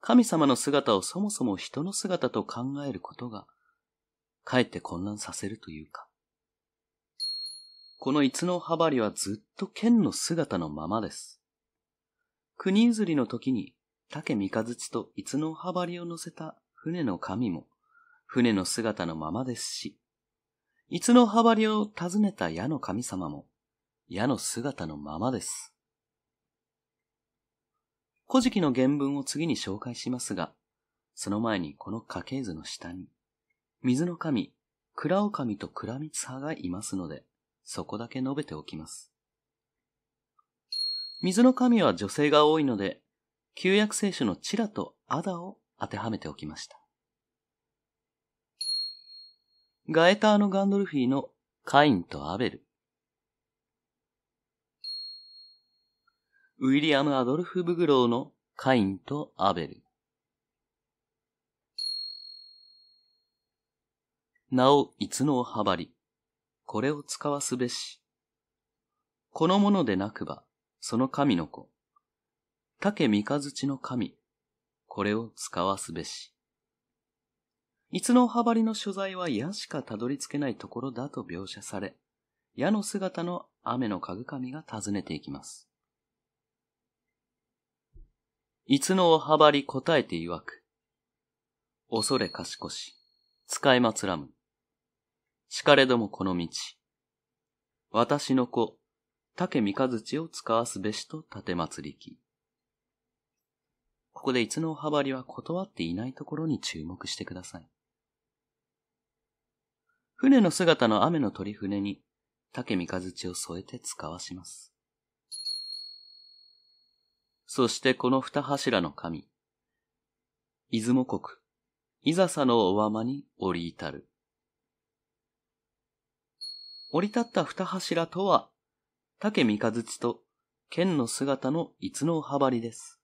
神様の姿をそもそも人の姿と考えることが、かえって混乱させるというか。この逸のば張はずっと剣の姿のままです。国譲りの時に、竹三日月といつの羽張りを乗せた船の神も、船の姿のままですし、いつの羽張りを訪ねた矢の神様も、矢の姿のままです。古事記の原文を次に紹介しますが、その前にこの家系図の下に、水の神、倉尾神と倉光派がいますので、そこだけ述べておきます。水の神は女性が多いので、旧約聖書のチラとアダを当てはめておきました。ガエターのガンドルフィーのカインとアベル。ウィリアム・アドルフ・ブグローのカインとアベル。なお、いつのをはばり。これを使わすべし。このものでなくば、その神の子。竹三日月の神。これを使わすべし。いつのは張りの所在は矢しかたどり着けないところだと描写され、矢の姿の雨のかぐ神が訪ねていきます。いつのは張り答えて曰く。恐れ賢し、使いまつらむ。しかれどもこの道。私の子、竹三日月を使わすべしと盾祭りき。ここでいつのはばりは断っていないところに注目してください。船の姿の雨の鳥船に竹三日月を添えて使わします。そしてこの二柱の神、出雲国、いざさのおわまに降り至る。降り立った二柱とは竹三日月と剣の姿の逸の羽張りです。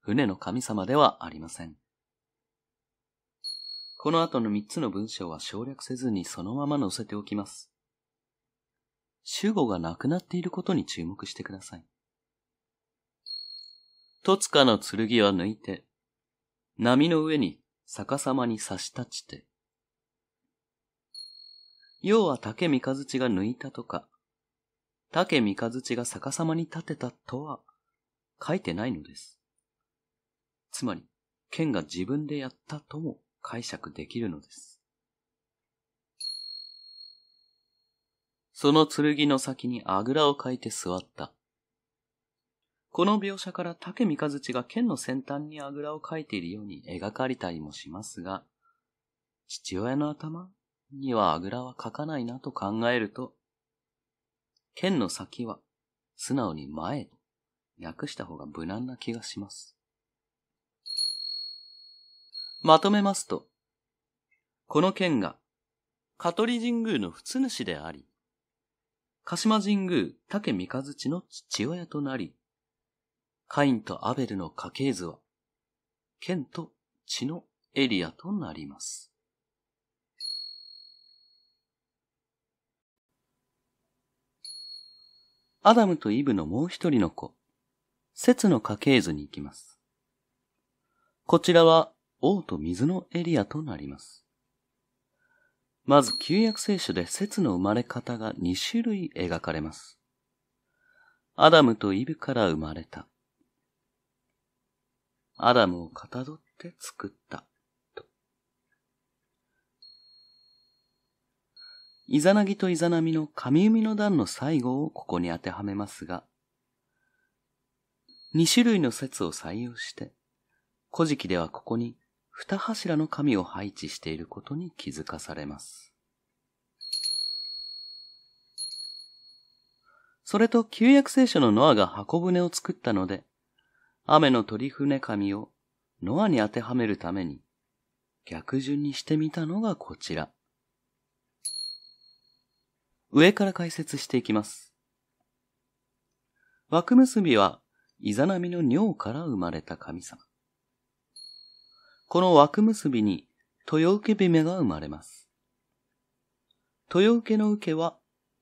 船の神様ではありません。この後の三つの文章は省略せずにそのまま載せておきます。主語がなくなっていることに注目してください。戸塚の剣は抜いて、波の上に逆さまに差し立ちて。要は竹三日月が抜いたとか、竹三日月が逆さまに立てたとは書いてないのです。つまり、剣が自分でやったとも解釈できるのです。その剣の先にあぐらをかいて座った。この描写から竹三日月が剣の先端にあぐらをかいているように描かれたりもしますが、父親の頭にはあぐらはかかないなと考えると、剣の先は、素直に前へと、訳した方が無難な気がします。まとめますと、この剣が、香取神宮の仏主であり、鹿島神宮竹三日月の父親となり、カインとアベルの家系図は、剣と血のエリアとなります。アダムとイブのもう一人の子、節の家系図に行きます。こちらは王と水のエリアとなります。まず旧約聖書で節の生まれ方が2種類描かれます。アダムとイブから生まれた。アダムをかたどって作った。イザナギとイザナミの神弓の段の最後をここに当てはめますが、2種類の説を採用して、古事記ではここに二柱の神を配置していることに気づかされます。それと旧約聖書のノアが箱舟を作ったので、雨の鳥船神をノアに当てはめるために逆順にしてみたのがこちら。上から解説していきます。枠結びは、イザナミの尿から生まれた神様。この枠結びに、豊受姫が生まれます。豊受の受けは、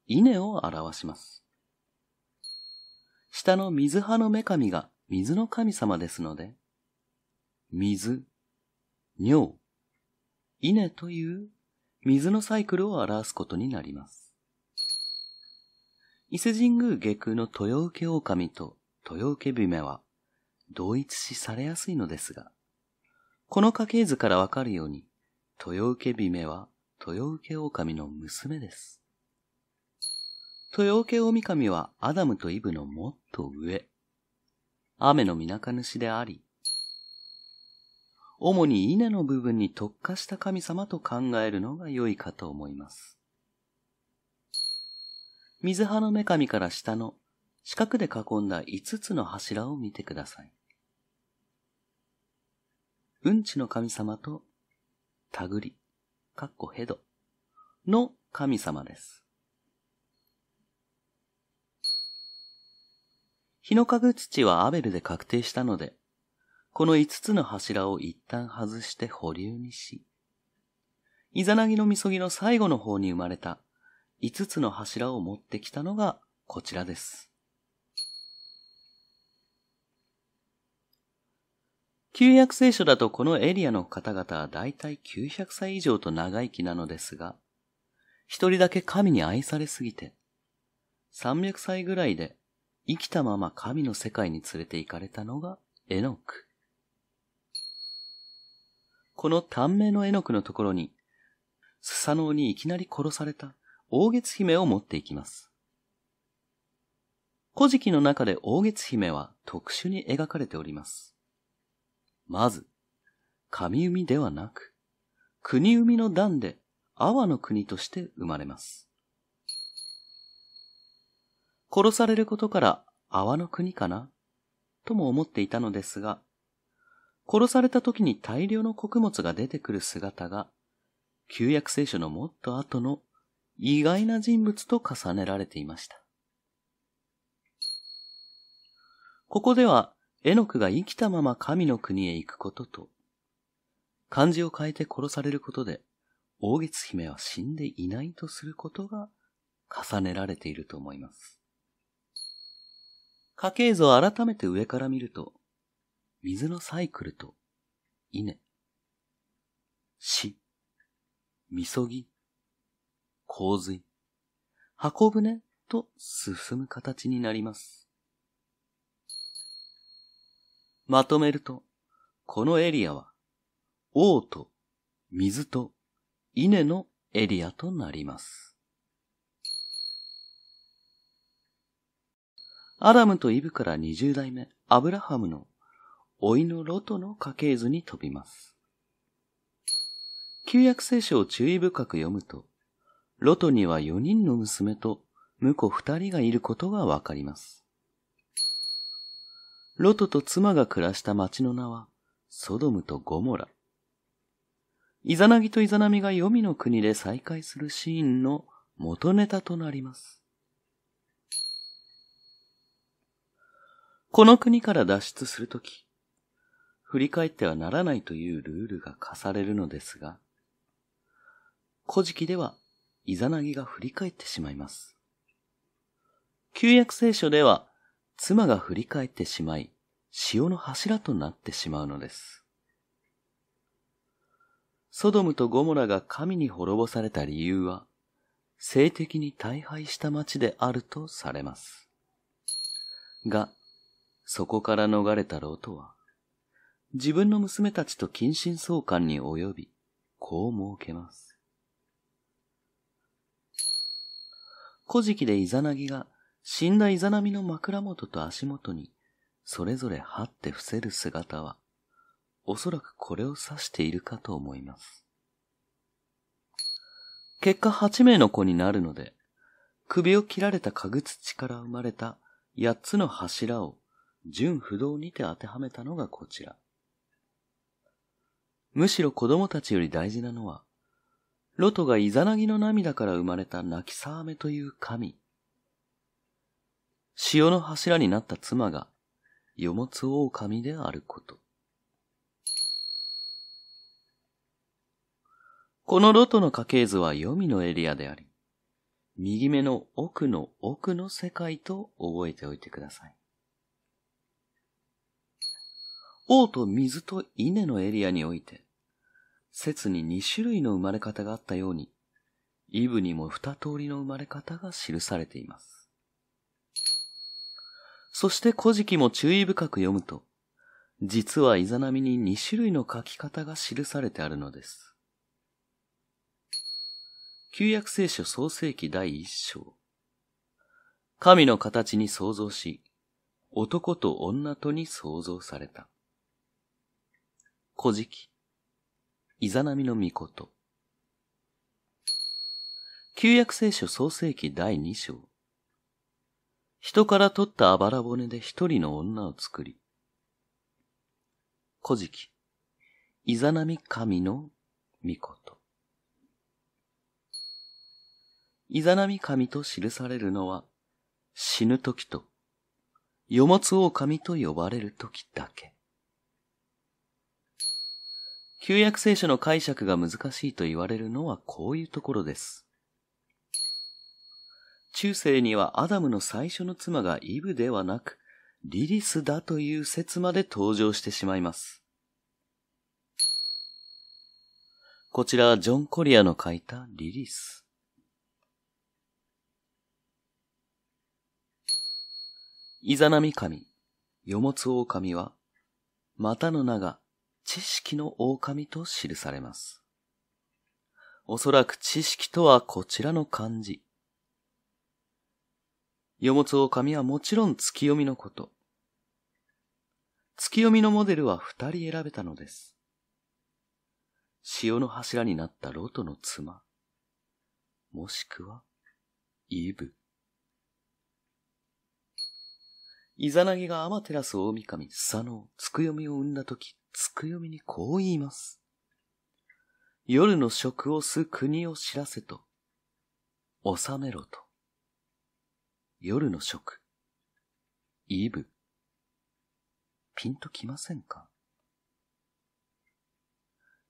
稲を表します。下の水派の女神が水の神様ですので、水、尿、稲という水のサイクルを表すことになります。伊勢神宮下空の豊受狼と豊受姫は同一視されやすいのですが、この家系図からわかるように、豊受姫は豊受狼の娘です。豊受大神はアダムとイブのもっと上。雨の皆か主であり、主に稲の部分に特化した神様と考えるのが良いかと思います。水派の女神から下の四角で囲んだ5つの柱を見てください。うんちの神様と、たぐり、かっこヘドの神様です。日の具土はアベルで確定したので、この5つの柱を一旦外して保留にし、イザナギのみそぎの最後の方に生まれた5つの柱を持ってきたのがこちらです。旧約聖書だとこのエリアの方々はだいたい900歳以上と長生きなのですが、一人だけ神に愛されすぎて、300歳ぐらいで生きたまま神の世界に連れて行かれたのがエノク。この短命のエノクのところに、スサノオにいきなり殺された大月姫を持っていきます。古事記の中で大月姫は特殊に描かれております。まず、神海ではなく、国海の段で阿波の国として生まれます。殺されることから阿波の国かなとも思っていたのですが、殺された時に大量の穀物が出てくる姿が、旧約聖書のもっと後の意外な人物と重ねられていました。ここでは、エノクが生きたまま神の国へ行くことと、漢字を変えて殺されることで、大月姫は死んでいないとすることが重ねられていると思います。家系図を改めて上から見ると、水のサイクルと、稲、死、みそぎ、洪水、箱舟と進む形になります。まとめると、このエリアは、王と水と稲のエリアとなります。アダムとイブから20代目アブラハムの老いのロトの家系図に飛びます。旧約聖書を注意深く読むと、ロトには4人の娘と婿2人がいることがわかります。ロトと妻が暮らした町の名は、ソドムとゴモラ。イザナギとイザナミが黄泉の国で再会するシーンの元ネタとなります。この国から脱出するとき、振り返ってはならないというルールが課されるのですが、古事記ではイザナギが振り返ってしまいます。旧約聖書では、妻が振り返ってしまい、潮の柱となってしまうのです。ソドムとゴモラが神に滅ぼされた理由は、性的に大敗した町であるとされます。が、そこから逃れたロートは、自分の娘たちと近親相関に及び、こう設けます。古事記でイザナギが死んだイザナミの枕元と足元にそれぞれ張って伏せる姿は、おそらくこれを指しているかと思います。結果8名の子になるので、首を切られた家具土から生まれた8つの柱を純不動にて当てはめたのがこちら。むしろ子供たちより大事なのは、ロトがイザナギの涙から生まれた泣きさあめという神。潮の柱になった妻が、よもつ狼であること。このロトの家系図は黄泉のエリアであり、右目の奥の奥の世界と覚えておいてください。王と水と稲のエリアにおいて、説に2種類の生まれ方があったように、イブにも2通りの生まれ方が記されています。そして古事記も注意深く読むと、実はイザナミに2種類の書き方が記されてあるのです。旧約聖書創世記第1章。神の形に創造し、男と女とに創造された。古事記イザナミの御事。旧約聖書創世記第二章。人から取ったあばら骨で一人の女を作り。古事記、イザナミ神の御事。イザナミ神と記されるのは、死ぬ時と、世物狼と呼ばれる時だけ。旧約聖書の解釈が難しいと言われるのはこういうところです。中世にはアダムの最初の妻がイブではなく、リリスだという説まで登場してしまいます。こちら、ジョン・コリアの書いたリリス。イザナミ神、ヨモツオオカミは、またの名が知識の狼と記されます。おそらく知識とはこちらの漢字。読物狼はもちろん月読みのこと。月読みのモデルは二人選べたのです。潮の柱になったロトの妻、もしくは、イブ。イザナギがアマテラス大神佐野つくよみを生んだとき、つくよみにこう言います。夜の食をす国を知らせと、収めろと。夜の食、イブ、ピンときませんか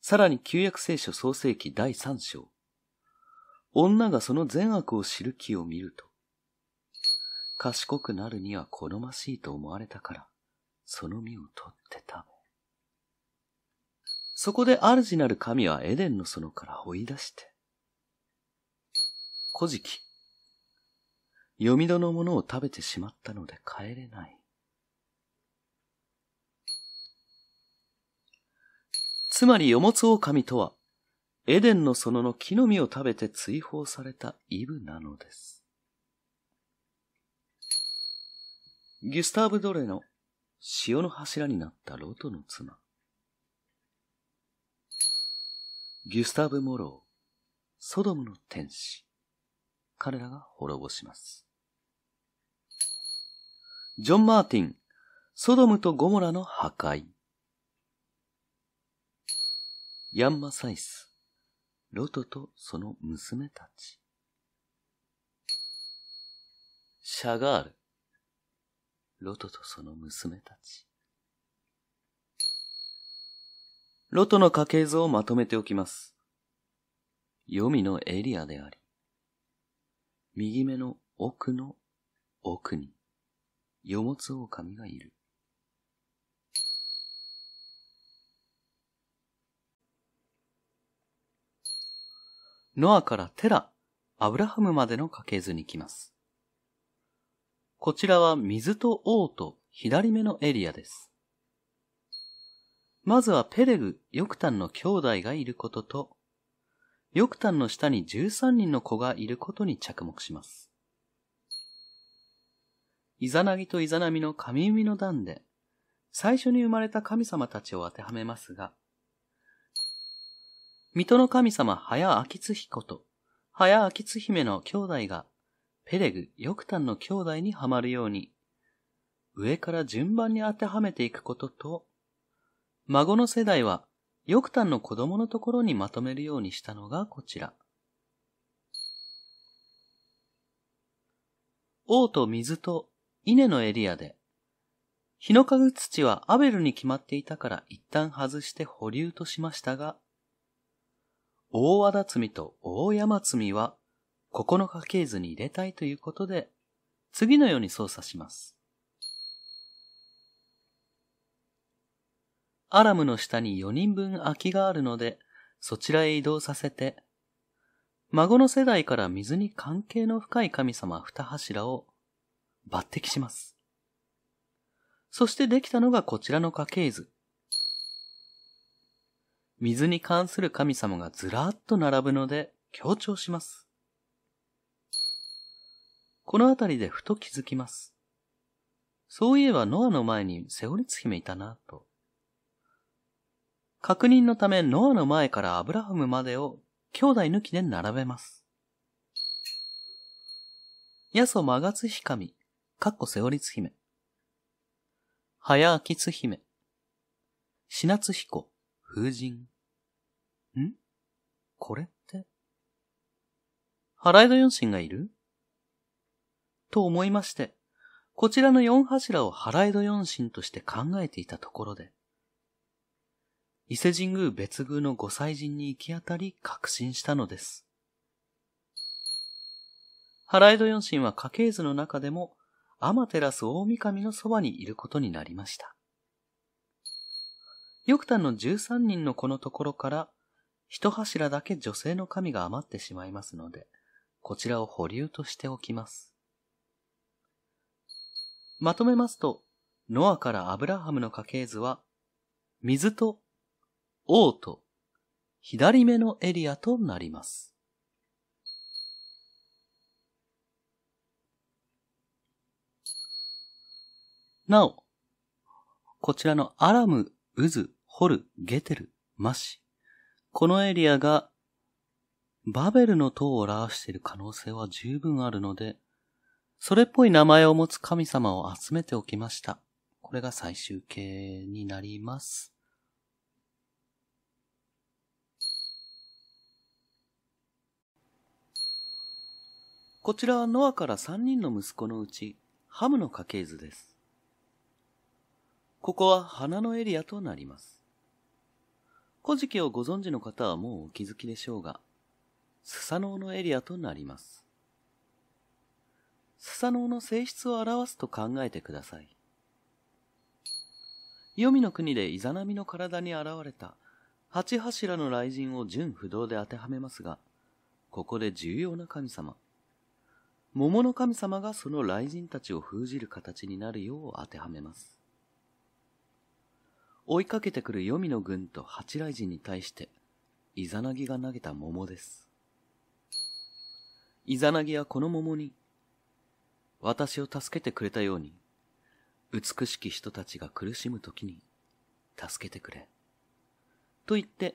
さらに旧約聖書創世記第三章、女がその善悪を知る気を見ると、賢くなるには好ましいと思われたから、その実を取って食べ。そこで主なる神はエデンの園から追い出して、古事記、読み戸のものを食べてしまったので帰れない。つまり、よもつ狼とは、エデンの園の木の実を食べて追放されたイブなのです。ギュスターブ・ドレの潮の柱になったロトの妻。ギュスターブ・モロー、ソドムの天使。彼らが滅ぼします。ジョン・マーティン、ソドムとゴモラの破壊。ヤンマ・サイス、ロトとその娘たち。シャガール、ロトとその娘たち。ロトの家系図をまとめておきます。黄泉のエリアであり、右目の奥の奥に、与物狼がいる。ノアからテラ、アブラハムまでの家系図に来ます。こちらは水と王と左目のエリアです。まずはペレグ、ヨクタンの兄弟がいることと、ヨクタンの下に13人の子がいることに着目します。イザナギとイザナミの神海の段で、最初に生まれた神様たちを当てはめますが、水戸の神様、早秋津彦と、早秋津姫の兄弟がペレグ、ヨクタンの兄弟にはまるように、上から順番に当てはめていくことと、孫の世代は、ヨクタンの子供のところにまとめるようにしたのがこちら。王と水と稲のエリアで、日の陰土はアベルに決まっていたから一旦外して保留としましたが、大和田積と大山積は9日系図に入れたいということで、次のように操作します。アラムの下に4人分空きがあるので、そちらへ移動させて、孫の世代から水に関係の深い神様二柱を抜擢します。そしてできたのがこちらの家系図。水に関する神様がずらっと並ぶので強調します。このあたりでふと気づきます。そういえばノアの前にセオリツ姫いたな、と。確認のためノアの前からアブラハムまでを兄弟抜きで並べます。ヤソマガツヒカミ、カッコセオリツ姫。ハヤアキツ姫。シナツヒコ、風神。んこれって。ハライド四神がいると思いまして、こちらの四柱を払い戸四神として考えていたところで、伊勢神宮別宮の御祭神に行き当たり確信したのです。払い戸四神は家系図の中でも、アマテラス大神のそばにいることになりました。翌端の十三人のこのところから、一柱だけ女性の神が余ってしまいますので、こちらを保留としておきます。まとめますと、ノアからアブラハムの家系図は、水と王と左目のエリアとなります。なお、こちらのアラム、ウズ、ホル、ゲテル、マシ。このエリアがバベルの塔を表している可能性は十分あるので、それっぽい名前を持つ神様を集めておきました。これが最終形になります。こちらはノアから三人の息子のうち、ハムの家系図です。ここは花のエリアとなります。古事記をご存知の方はもうお気づきでしょうが、スサノオのエリアとなります。スサノオの性質を表すと考えてください。黄泉の国でイザナミの体に現れた八柱の雷神を純不動で当てはめますが、ここで重要な神様、桃の神様がその雷神たちを封じる形になるよう当てはめます。追いかけてくる黄泉の軍と八雷神に対して、イザナギが投げた桃です。イザナギはこの桃に私を助けてくれたように、美しき人たちが苦しむ時に、助けてくれ。と言って、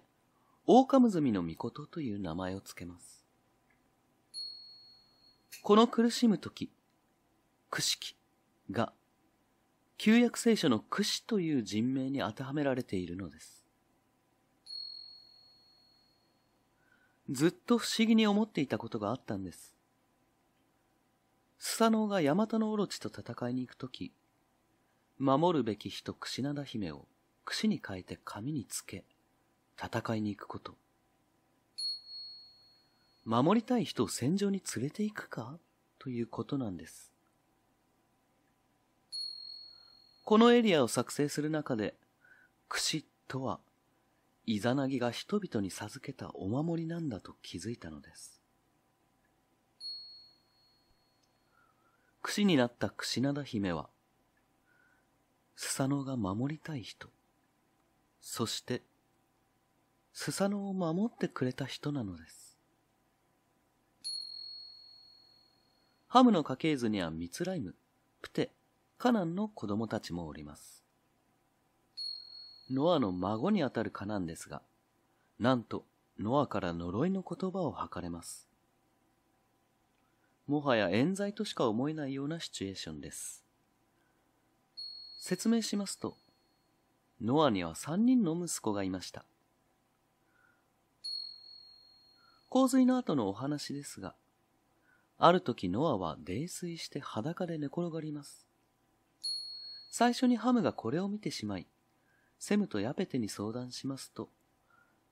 オオカムズミの御事という名前をつけます。この苦しむ時、くしきが、旧約聖書のくしという人名に当てはめられているのです。ずっと不思議に思っていたことがあったんです。スサノオがヤマタノオロチと戦いに行くとき、守るべき人クシナダ姫をクシに変えて紙につけ、戦いに行くこと。守りたい人を戦場に連れて行くかということなんです。このエリアを作成する中で、クシとは、イザナギが人々に授けたお守りなんだと気づいたのです。くしになったクシナダ姫は、スサノが守りたい人、そして、スサノを守ってくれた人なのです。ハムの家系図にはミツライム、プテ、カナンの子供たちもおります。ノアの孫にあたるカナンですが、なんとノアから呪いの言葉を吐かれます。もはや冤罪としか思えないようなシチュエーションです。説明しますと、ノアには3人の息子がいました。洪水の後のお話ですが、ある時ノアは泥酔して裸で寝転がります。最初にハムがこれを見てしまい、セムとヤペテに相談しますと、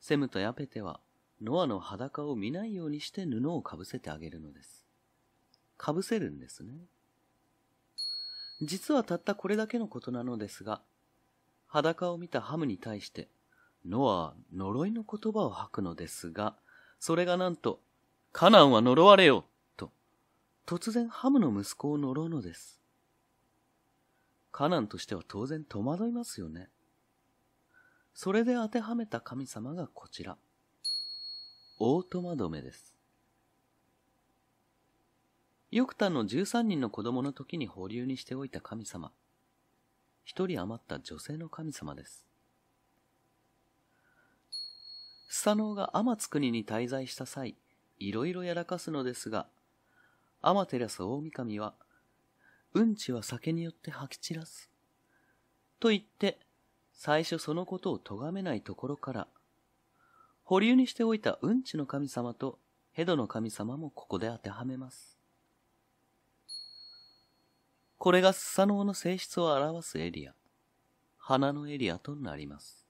セムとヤペテはノアの裸を見ないようにして布をかぶせてあげるのです。かぶせるんですね。実はたったこれだけのことなのですが、裸を見たハムに対して、ノアは呪いの言葉を吐くのですが、それがなんと、カナンは呪われよと、突然ハムの息子を呪うのです。カナンとしては当然戸惑いますよね。それで当てはめた神様がこちら。大戸まどめです。ヨクタンの13人の子供の時に保留にしておいた神様。一人余った女性の神様です。スサノオがアマツ国に滞在した際、いろいろやらかすのですが、アマテラス大神は、うんちは酒によって吐き散らす。と言って、最初そのことを咎めないところから、保留にしておいたうんちの神様とヘドの神様もここで当てはめます。これがスサノオの性質を表すエリア、花のエリアとなります。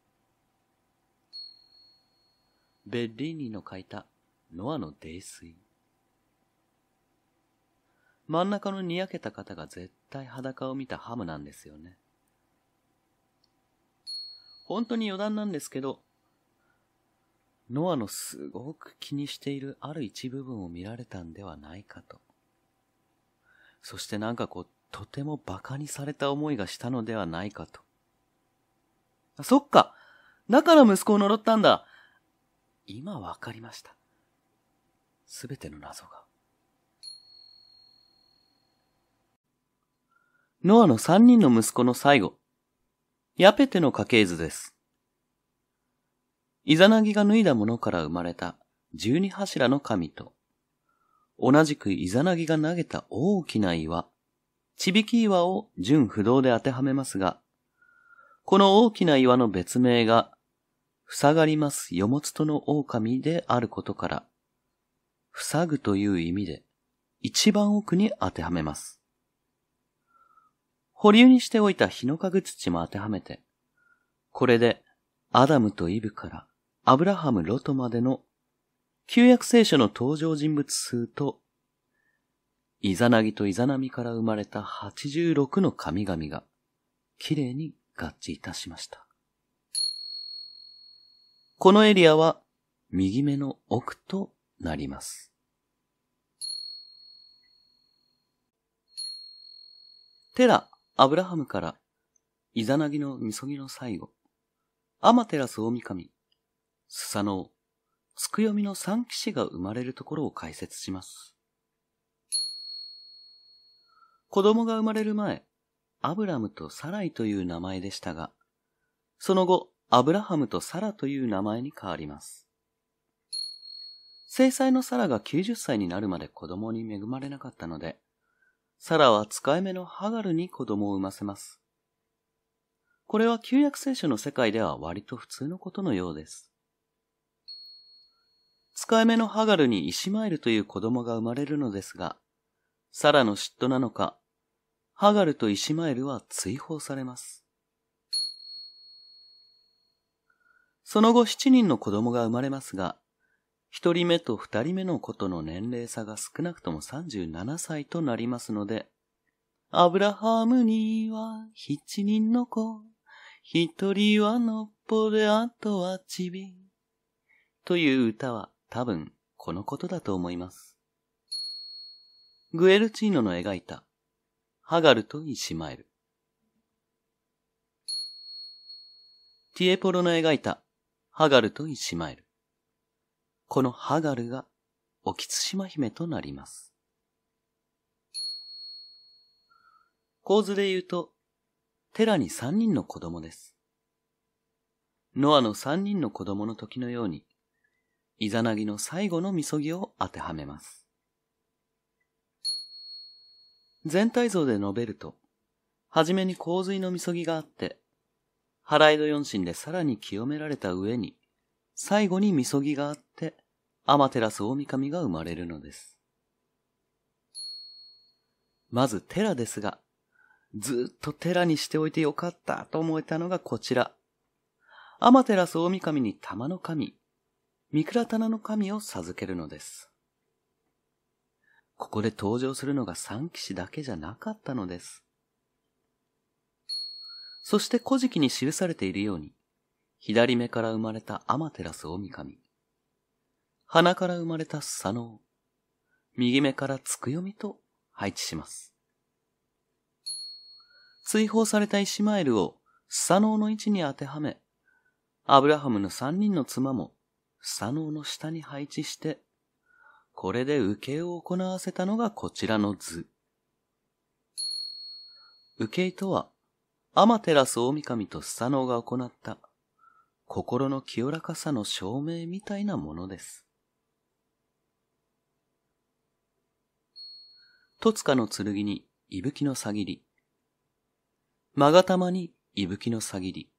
ベッリーニの書いたノアの泥水。真ん中のにやけた方が絶対裸を見たハムなんですよね。本当に余談なんですけど、ノアのすごく気にしているある一部分を見られたんではないかと。そしてなんかこう、とても馬鹿にされた思いがしたのではないかと。あそっかだから息子を呪ったんだ今わかりました。すべての謎が。ノアの三人の息子の最後。ヤペテの家系図です。イザナギが脱いだものから生まれた十二柱の神と、同じくイザナギが投げた大きな岩、ちびき岩を純不動で当てはめますが、この大きな岩の別名が、塞がりますよもつとの狼であることから、塞ぐという意味で、一番奥に当てはめます。保留にしておいた日の陰土も当てはめて、これで、アダムとイブからアブラハム・ロトまでの旧約聖書の登場人物数とイザナギとイザナミから生まれた86の神々が、綺麗に合致いたしました。このエリアは、右目の奥となります。テラ、アブラハムから、イザナギのみそぎの最後、アマテラス大神、スサノオ、つくよみの三騎士が生まれるところを解説します。子供が生まれる前、アブラムとサライという名前でしたが、その後、アブラハムとサラという名前に変わります。正妻のサラが90歳になるまで子供に恵まれなかったので、サラは使い目のハガルに子供を産ませます。これは旧約聖書の世界では割と普通のことのようです。使い目のハガルにイシマエルという子供が生まれるのですが、サラの嫉妬なのか、ハガルとイシマエルは追放されます。その後7人の子供が生まれますが、1人目と2人目の子との年齢差が少なくとも37歳となりますので、アブラハムには7人の子、1人はのっぽであとはちび。という歌は多分このことだと思います。グエルチーノの描いたハガルとイシマエル。ティエポロの描いたハガルとイシマエル。このハガルがオキツシマ姫となります。構図で言うと、テラに三人の子供です。ノアの三人の子供の時のように、イザナギの最後のみそぎを当てはめます。全体像で述べると、はじめに洪水のみそぎがあって、払いド四神でさらに清められた上に、最後にみそぎがあって、アマテラス大神が生まれるのです。まず寺ですが、ずっと寺にしておいてよかったと思えたのがこちら。アマテラス大神に玉の神、三倉棚の神を授けるのです。ここで登場するのが三騎士だけじゃなかったのです。そして古事記に記されているように、左目から生まれたアマテラスオミカミ、鼻から生まれたスサノオ、右目からツクヨミと配置します。追放されたイシマエルをスサノオの位置に当てはめ、アブラハムの三人の妻もスサノオの下に配置してこれで受けを行わせたのがこちらの図。受けとは、天照大神とスサノオが行った心の清らかさの証明みたいなものです。戸塚の剣にいぶきのさぎり。マガタマにいぶきのさぎり。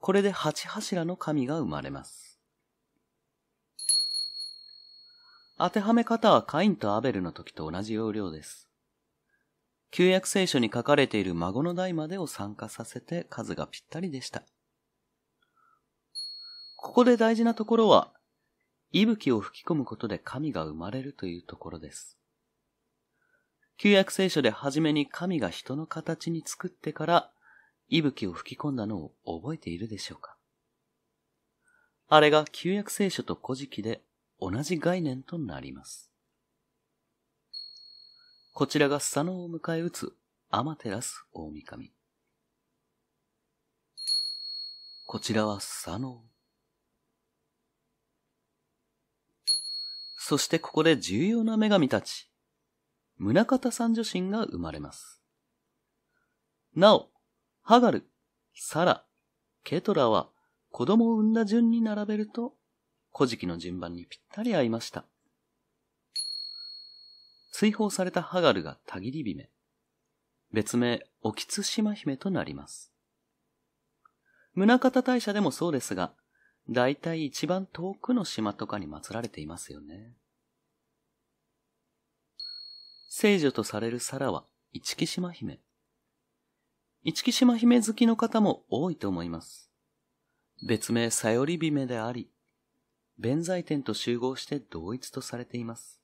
これで八柱の神が生まれます。当てはめ方はカインとアベルの時と同じ要領です。旧約聖書に書かれている孫の代までを参加させて数がぴったりでした。ここで大事なところは、息吹を吹き込むことで神が生まれるというところです。旧約聖書で初めに神が人の形に作ってから息吹を吹き込んだのを覚えているでしょうかあれが旧約聖書と古事記で同じ概念となります。こちらが佐野を迎え撃つ天照大神。こちらは佐野。そしてここで重要な女神たち、宗方三女神が生まれます。なお、ハガル、サラ、ケトラは子供を産んだ順に並べると古事記の順番にぴったり合いました。追放されたハガルがたぎり姫。別名、つし島姫となります。宗方大社でもそうですが、だいたい一番遠くの島とかに祀られていますよね。聖女とされるサラは、一木島姫。一木島姫好きの方も多いと思います。別名、さより姫であり、弁財天と集合して同一とされています。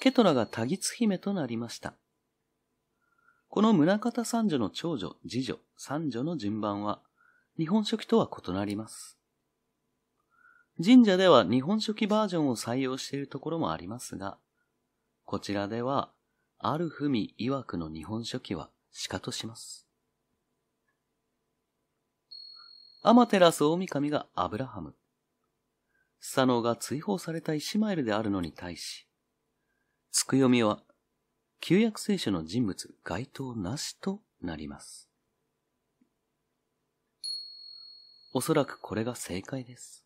ケトラが多ギツ姫となりました。この宗方三女の長女、次女、三女の順番は、日本書紀とは異なります。神社では日本書紀バージョンを採用しているところもありますが、こちらでは、ある文曰くの日本書紀は鹿とします。アマテラス大神がアブラハム。サノが追放されたイシマエルであるのに対し、つくよみは、旧約聖書の人物該当なしとなります。おそらくこれが正解です。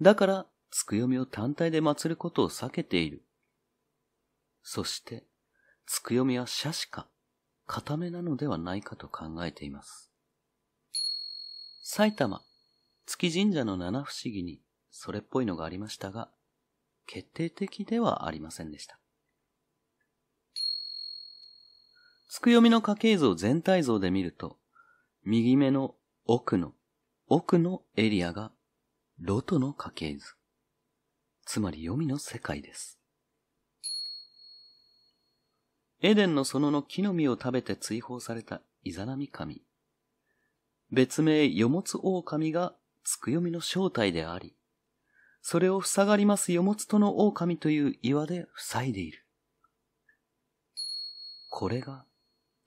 だから、つくよみを単体で祀ることを避けている。そして、つくよみは社しか、固めなのではないかと考えています。埼玉、月神社の七不思議にそれっぽいのがありましたが、決定的ではありませんでした。つくよみの家系図を全体像で見ると、右目の奥の、奥のエリアが、ロトの家系図。つまり読みの世界です。エデンの園の木の実を食べて追放されたイザナミ神。別名、も物狼が、つくよみの正体であり、それを塞がりますも物との狼という岩で塞いでいる。これが、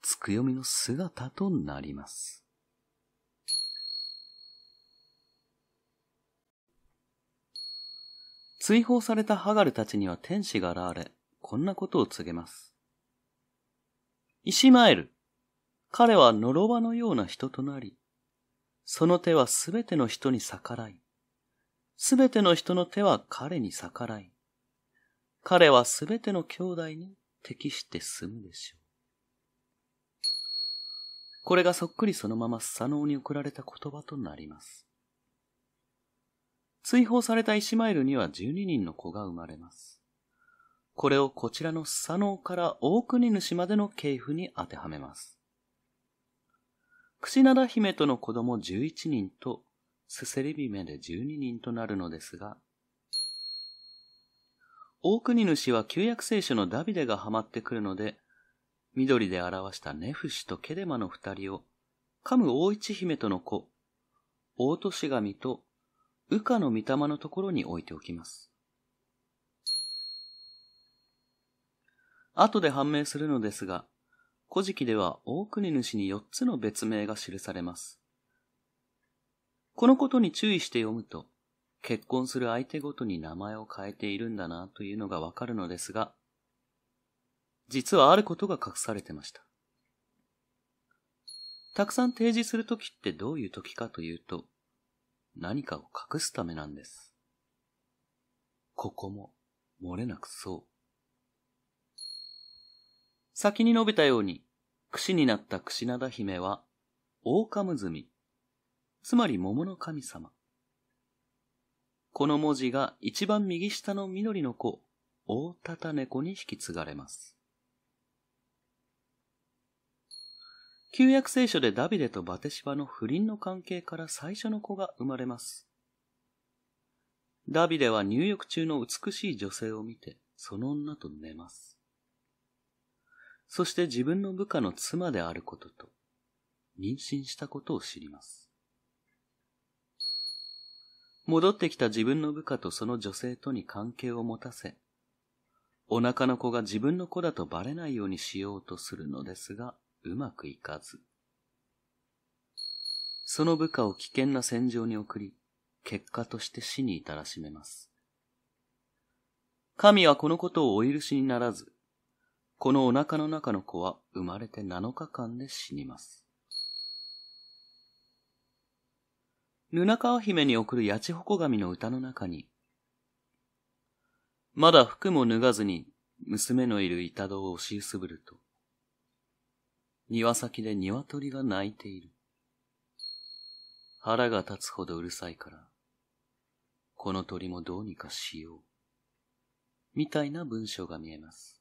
つくよみの姿となります。追放されたハガルたちには天使が現れ、こんなことを告げます。イシマエル、彼は呪わのような人となり、その手はすべての人に逆らい、すべての人の手は彼に逆らい、彼はすべての兄弟に適して済むでしょう。これがそっくりそのままスサノーに送られた言葉となります。追放されたイシマエルには12人の子が生まれます。これをこちらのスサノーから大国主までの系譜に当てはめます。串灘姫との子供11人と、すせり姫で12人となるのですが、大国主は旧約聖書のダビデがハマってくるので、緑で表したネフシとケデマの二人を、カム大一姫との子、大都市神と、ウカの御霊のところに置いておきます。後で判明するのですが、古事記では大国主に四つの別名が記されます。このことに注意して読むと、結婚する相手ごとに名前を変えているんだなというのがわかるのですが、実はあることが隠されてました。たくさん提示するときってどういうときかというと、何かを隠すためなんです。ここも、漏れなくそう。先に述べたように、櫛になった櫛灘姫は、オオカムズミ、つまり桃の神様。この文字が一番右下の緑の子、オタタ猫に引き継がれます。旧約聖書でダビデとバテシバの不倫の関係から最初の子が生まれます。ダビデは入浴中の美しい女性を見て、その女と寝ます。そして自分の部下の妻であることと、妊娠したことを知ります。戻ってきた自分の部下とその女性とに関係を持たせ、お腹の子が自分の子だとバレないようにしようとするのですが、うまくいかず。その部下を危険な戦場に送り、結果として死に至らしめます。神はこのことをお許しにならず、このお腹の中の子は生まれて7日間で死にます。カワ姫に送る八千穂神の歌の中に、まだ服も脱がずに娘のいる板戸を押しすぶると、庭先で鶏が鳴いている。腹が立つほどうるさいから、この鳥もどうにかしよう。みたいな文章が見えます。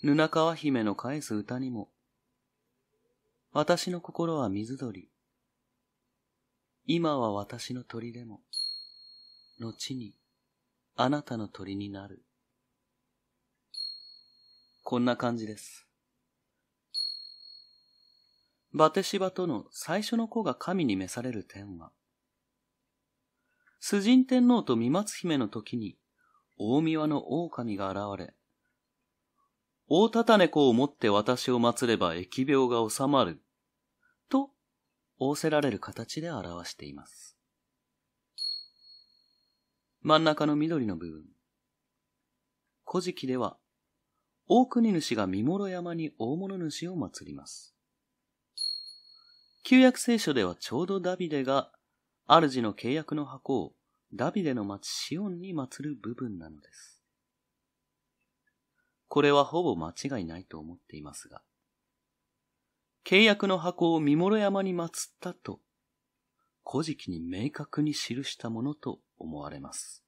布川姫の返す歌にも、私の心は水鳥。今は私の鳥でも、後にあなたの鳥になる。こんな感じです。バテシバとの最初の子が神に召される点は、崇神天皇と三松姫の時に、大庭の狼が現れ、大たた猫を持って私を祀れば疫病が治まる。と、仰せられる形で表しています。真ん中の緑の部分。古事記では、大国主が三諸山に大物主を祀ります。旧約聖書ではちょうどダビデが、主の契約の箱をダビデの町シオンに祀る部分なのです。これはほぼ間違いないと思っていますが、契約の箱を三諸山に祀ったと、古事記に明確に記したものと思われます。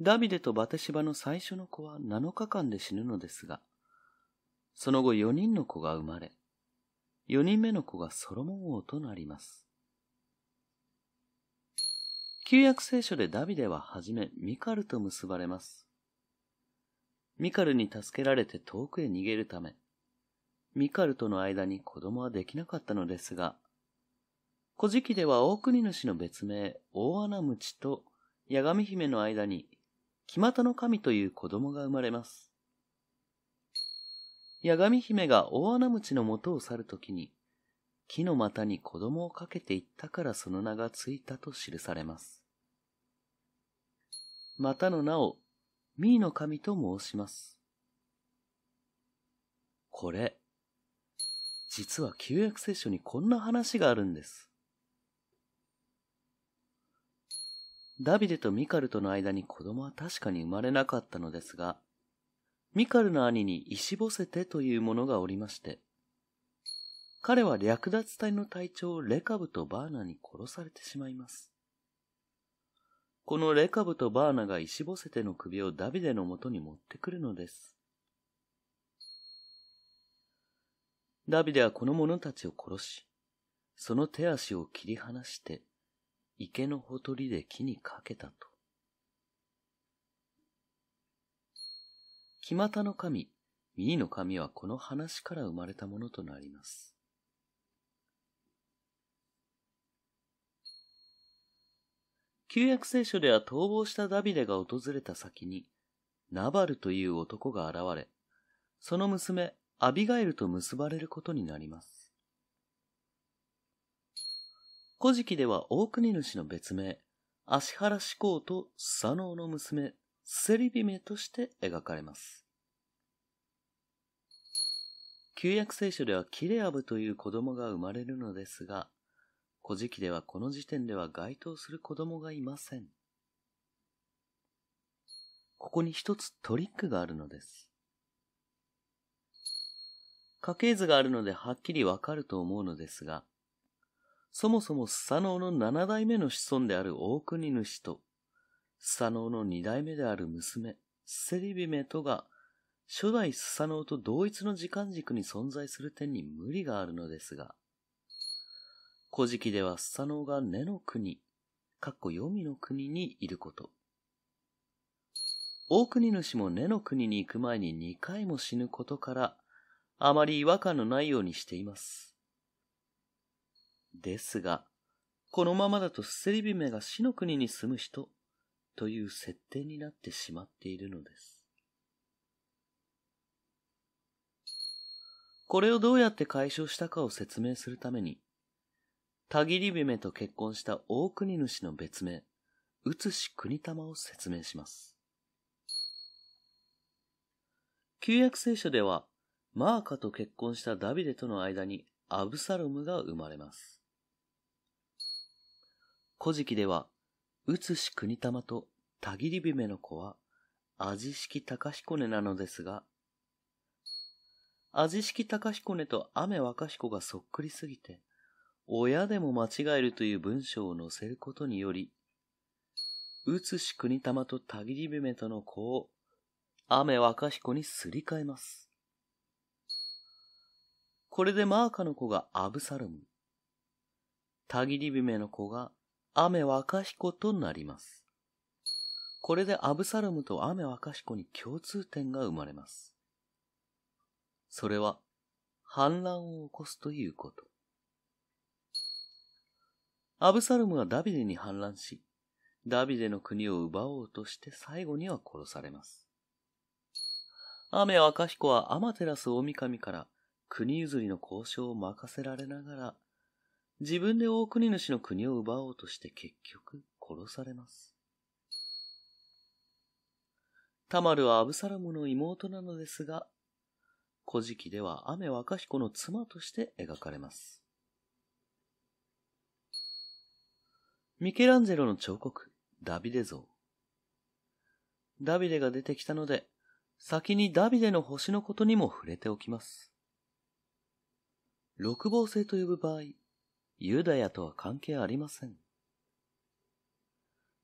ダビデとバテシバの最初の子は7日間で死ぬのですが、その後4人の子が生まれ、4人目の子がソロモン王となります。旧約聖書でダビデははじめミカルと結ばれます。ミカルに助けられて遠くへ逃げるため、ミカルとの間に子供はできなかったのですが、古事記では大国主の別名、大穴鞭と八神姫の間に、木又の神という子供が生まれます。八神姫が大穴鞭の元を去るときに、木の股に子供をかけていったからその名がついたと記されます。またの名を、ミーの神と申します。これ、実は旧約聖書にこんな話があるんです。ダビデとミカルとの間に子供は確かに生まれなかったのですが、ミカルの兄に石ボセテという者がおりまして、彼は略奪隊の隊長レカブとバーナに殺されてしまいます。このレカブとバーナが石ぼせての首をダビデのもとに持ってくるのです。ダビデはこの者たちを殺し、その手足を切り離して、池のほとりで木にかけたと。木股の神、ミの神はこの話から生まれたものとなります。旧約聖書では逃亡したダビデが訪れた先に、ナバルという男が現れ、その娘、アビガエルと結ばれることになります。古事記では大国主の別名、芦原志功とノ野の娘、セリビメとして描かれます。旧約聖書ではキレアブという子供が生まれるのですが、古事記ではこの時点では該当する子供がいません。ここに一つトリックがあるのです。家系図があるのではっきりわかると思うのですが、そもそもスサノオの七代目の子孫である大国主と、スサノオの二代目である娘、セリビメとが、初代スサノオと同一の時間軸に存在する点に無理があるのですが、古事記ではスサノオが根の国、かっこ黄泉の国にいること。大国主も根の国に行く前に2回も死ぬことから、あまり違和感のないようにしています。ですが、このままだとスセリビメが死の国に住む人という設定になってしまっているのです。これをどうやって解消したかを説明するために、たぎり姫と結婚した大国主の別名、うつし国玉を説明します。旧約聖書では、マーカと結婚したダビデとの間にアブサロムが生まれます。古事記では、うつし国玉とたぎり姫の子は、タカヒコネなのですが、タカヒコネとカ若コがそっくりすぎて、親でも間違えるという文章を載せることにより、うつし国玉とたぎり姫との子を、雨若彦にすり替えます。これでマーカの子がアブサロム、たぎり姫の子が雨若彦となります。これでアブサロムと雨若彦に共通点が生まれます。それは、反乱を起こすということ。アブサロムはダビデに反乱し、ダビデの国を奪おうとして最後には殺されます。雨赤彦はアマテラス大神から国譲りの交渉を任せられながら、自分で大国主の国を奪おうとして結局殺されます。タマルはアブサロムの妹なのですが、古事記では雨若彦の妻として描かれます。ミケランジェロの彫刻、ダビデ像。ダビデが出てきたので、先にダビデの星のことにも触れておきます。六芒星と呼ぶ場合、ユダヤとは関係ありません。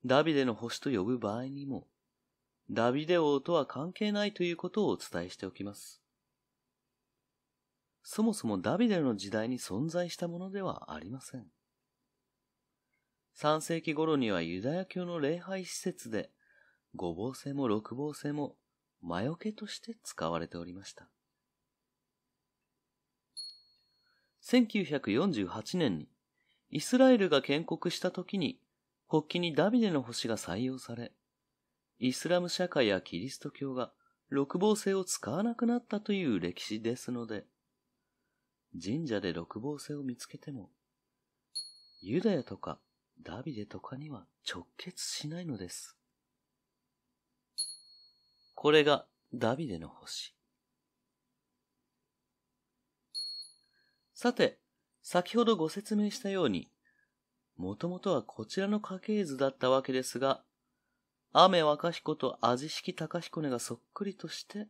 ダビデの星と呼ぶ場合にも、ダビデ王とは関係ないということをお伝えしておきます。そもそもダビデの時代に存在したものではありません。3世紀頃にはユダヤ教の礼拝施設で、五芒星も六芒星も魔除けとして使われておりました。1948年にイスラエルが建国した時に国旗にダビデの星が採用され、イスラム社会やキリスト教が六芒星を使わなくなったという歴史ですので、神社で六芒星を見つけても、ユダヤとかダビデとかには直結しないのです。これがダビデの星。さて、先ほどご説明したように、もともとはこちらの家系図だったわけですが、雨若彦と味式高彦根がそっくりとして、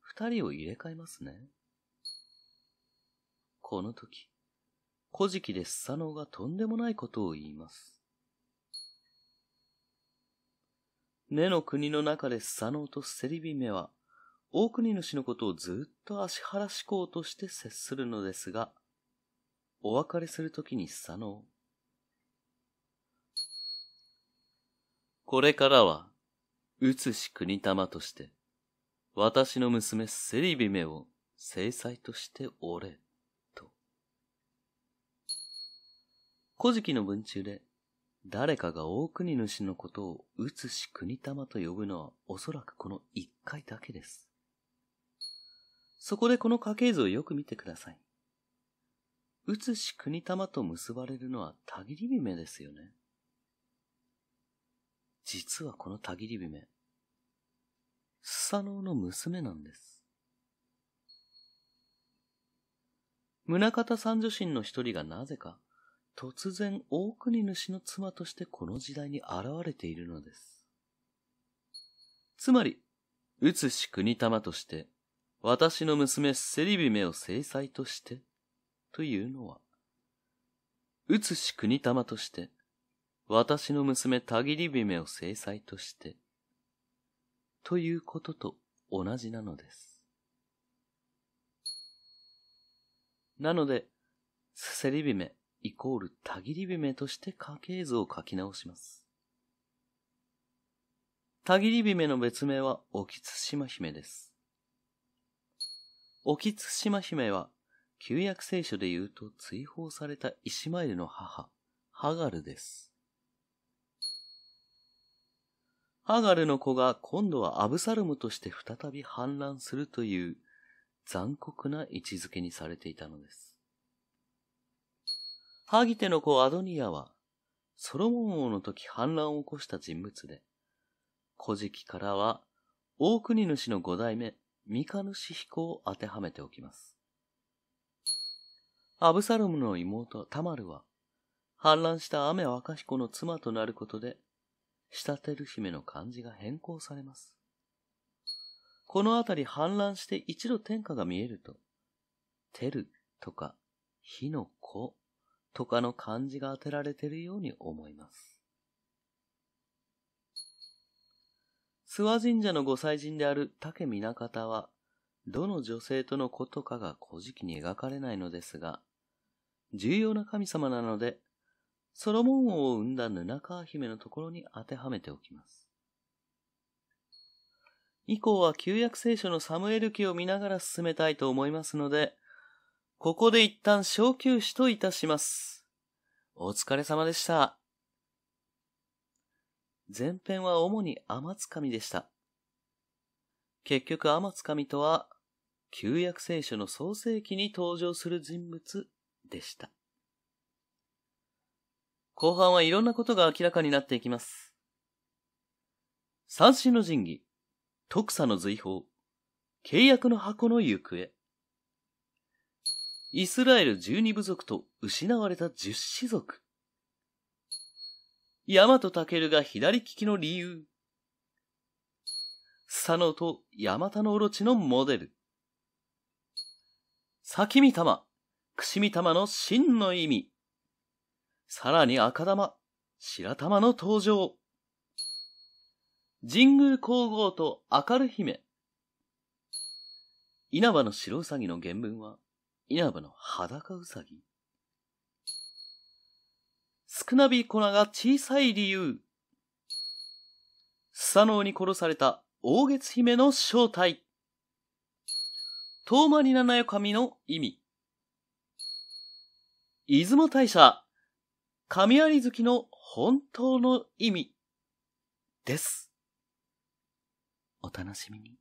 二人を入れ替えますね。この時、古事記でスサノオがとんでもないことを言います。根の国の中でスサノオとセリビメは、大国主のことをずっと足原志向として接するのですが、お別れするときにスサノオ。これからは、うつし国玉として、私の娘セリビメを制裁としておれ。古事記の文中で、誰かが大国主のことをうつし国玉と呼ぶのはおそらくこの一回だけです。そこでこの家系図をよく見てください。うつし国玉と結ばれるのはたぎりびめですよね。実はこのたぎりびめ、スサノオの娘なんです。宗方三女神の一人がなぜか、突然大国主の妻としてこの時代に現れているのです。つまり、うつし国玉として、私の娘セリビメを制裁として、というのは、うつし国玉として、私の娘たぎりビメを制裁として、ということと同じなのです。なので、セリビメ、イコールたぎり姫として家系図を書き直します。たぎり姫の別名はつしま姫です。つしま姫は、旧約聖書で言うと追放されたイシマエルの母、ハガルです。ハガルの子が今度はアブサルムとして再び反乱するという残酷な位置づけにされていたのです。ハギテの子アドニアは、ソロモン王の時反乱を起こした人物で、古事記からは、大国主の五代目、三カヌシ彦を当てはめておきます。アブサロムの妹タマルは、反乱した雨若彦の妻となることで、仕立てる姫の漢字が変更されます。このあたり反乱して一度天下が見えると、テるとか、火の子とかの漢字が当てられているように思います。諏訪神社の御祭神である竹南方は、どの女性とのことかが古事記に描かれないのですが、重要な神様なので、ソロモン王を生んだ布川姫のところに当てはめておきます。以降は旧約聖書のサムエル記を見ながら進めたいと思いますので、ここで一旦小休止といたします。お疲れ様でした。前編は主に天つかみでした。結局天つかみとは、旧約聖書の創世記に登場する人物でした。後半はいろんなことが明らかになっていきます。三種の神器、徳佐の随法、契約の箱の行方。イスラエル十二部族と失われた十子族。ヤマトタケルが左利きの理由。佐野とヤマタノオロチのモデル。先見玉、串見玉の真の意味。さらに赤玉、白玉の登場。神宮皇后と明る姫。稲葉の白うさぎの原文は、稲葉の裸うさぎ。少なび粉が小さい理由。スサノオに殺された大月姫の正体。遠間に七夜神の意味。出雲大社、神有月の本当の意味です。お楽しみに。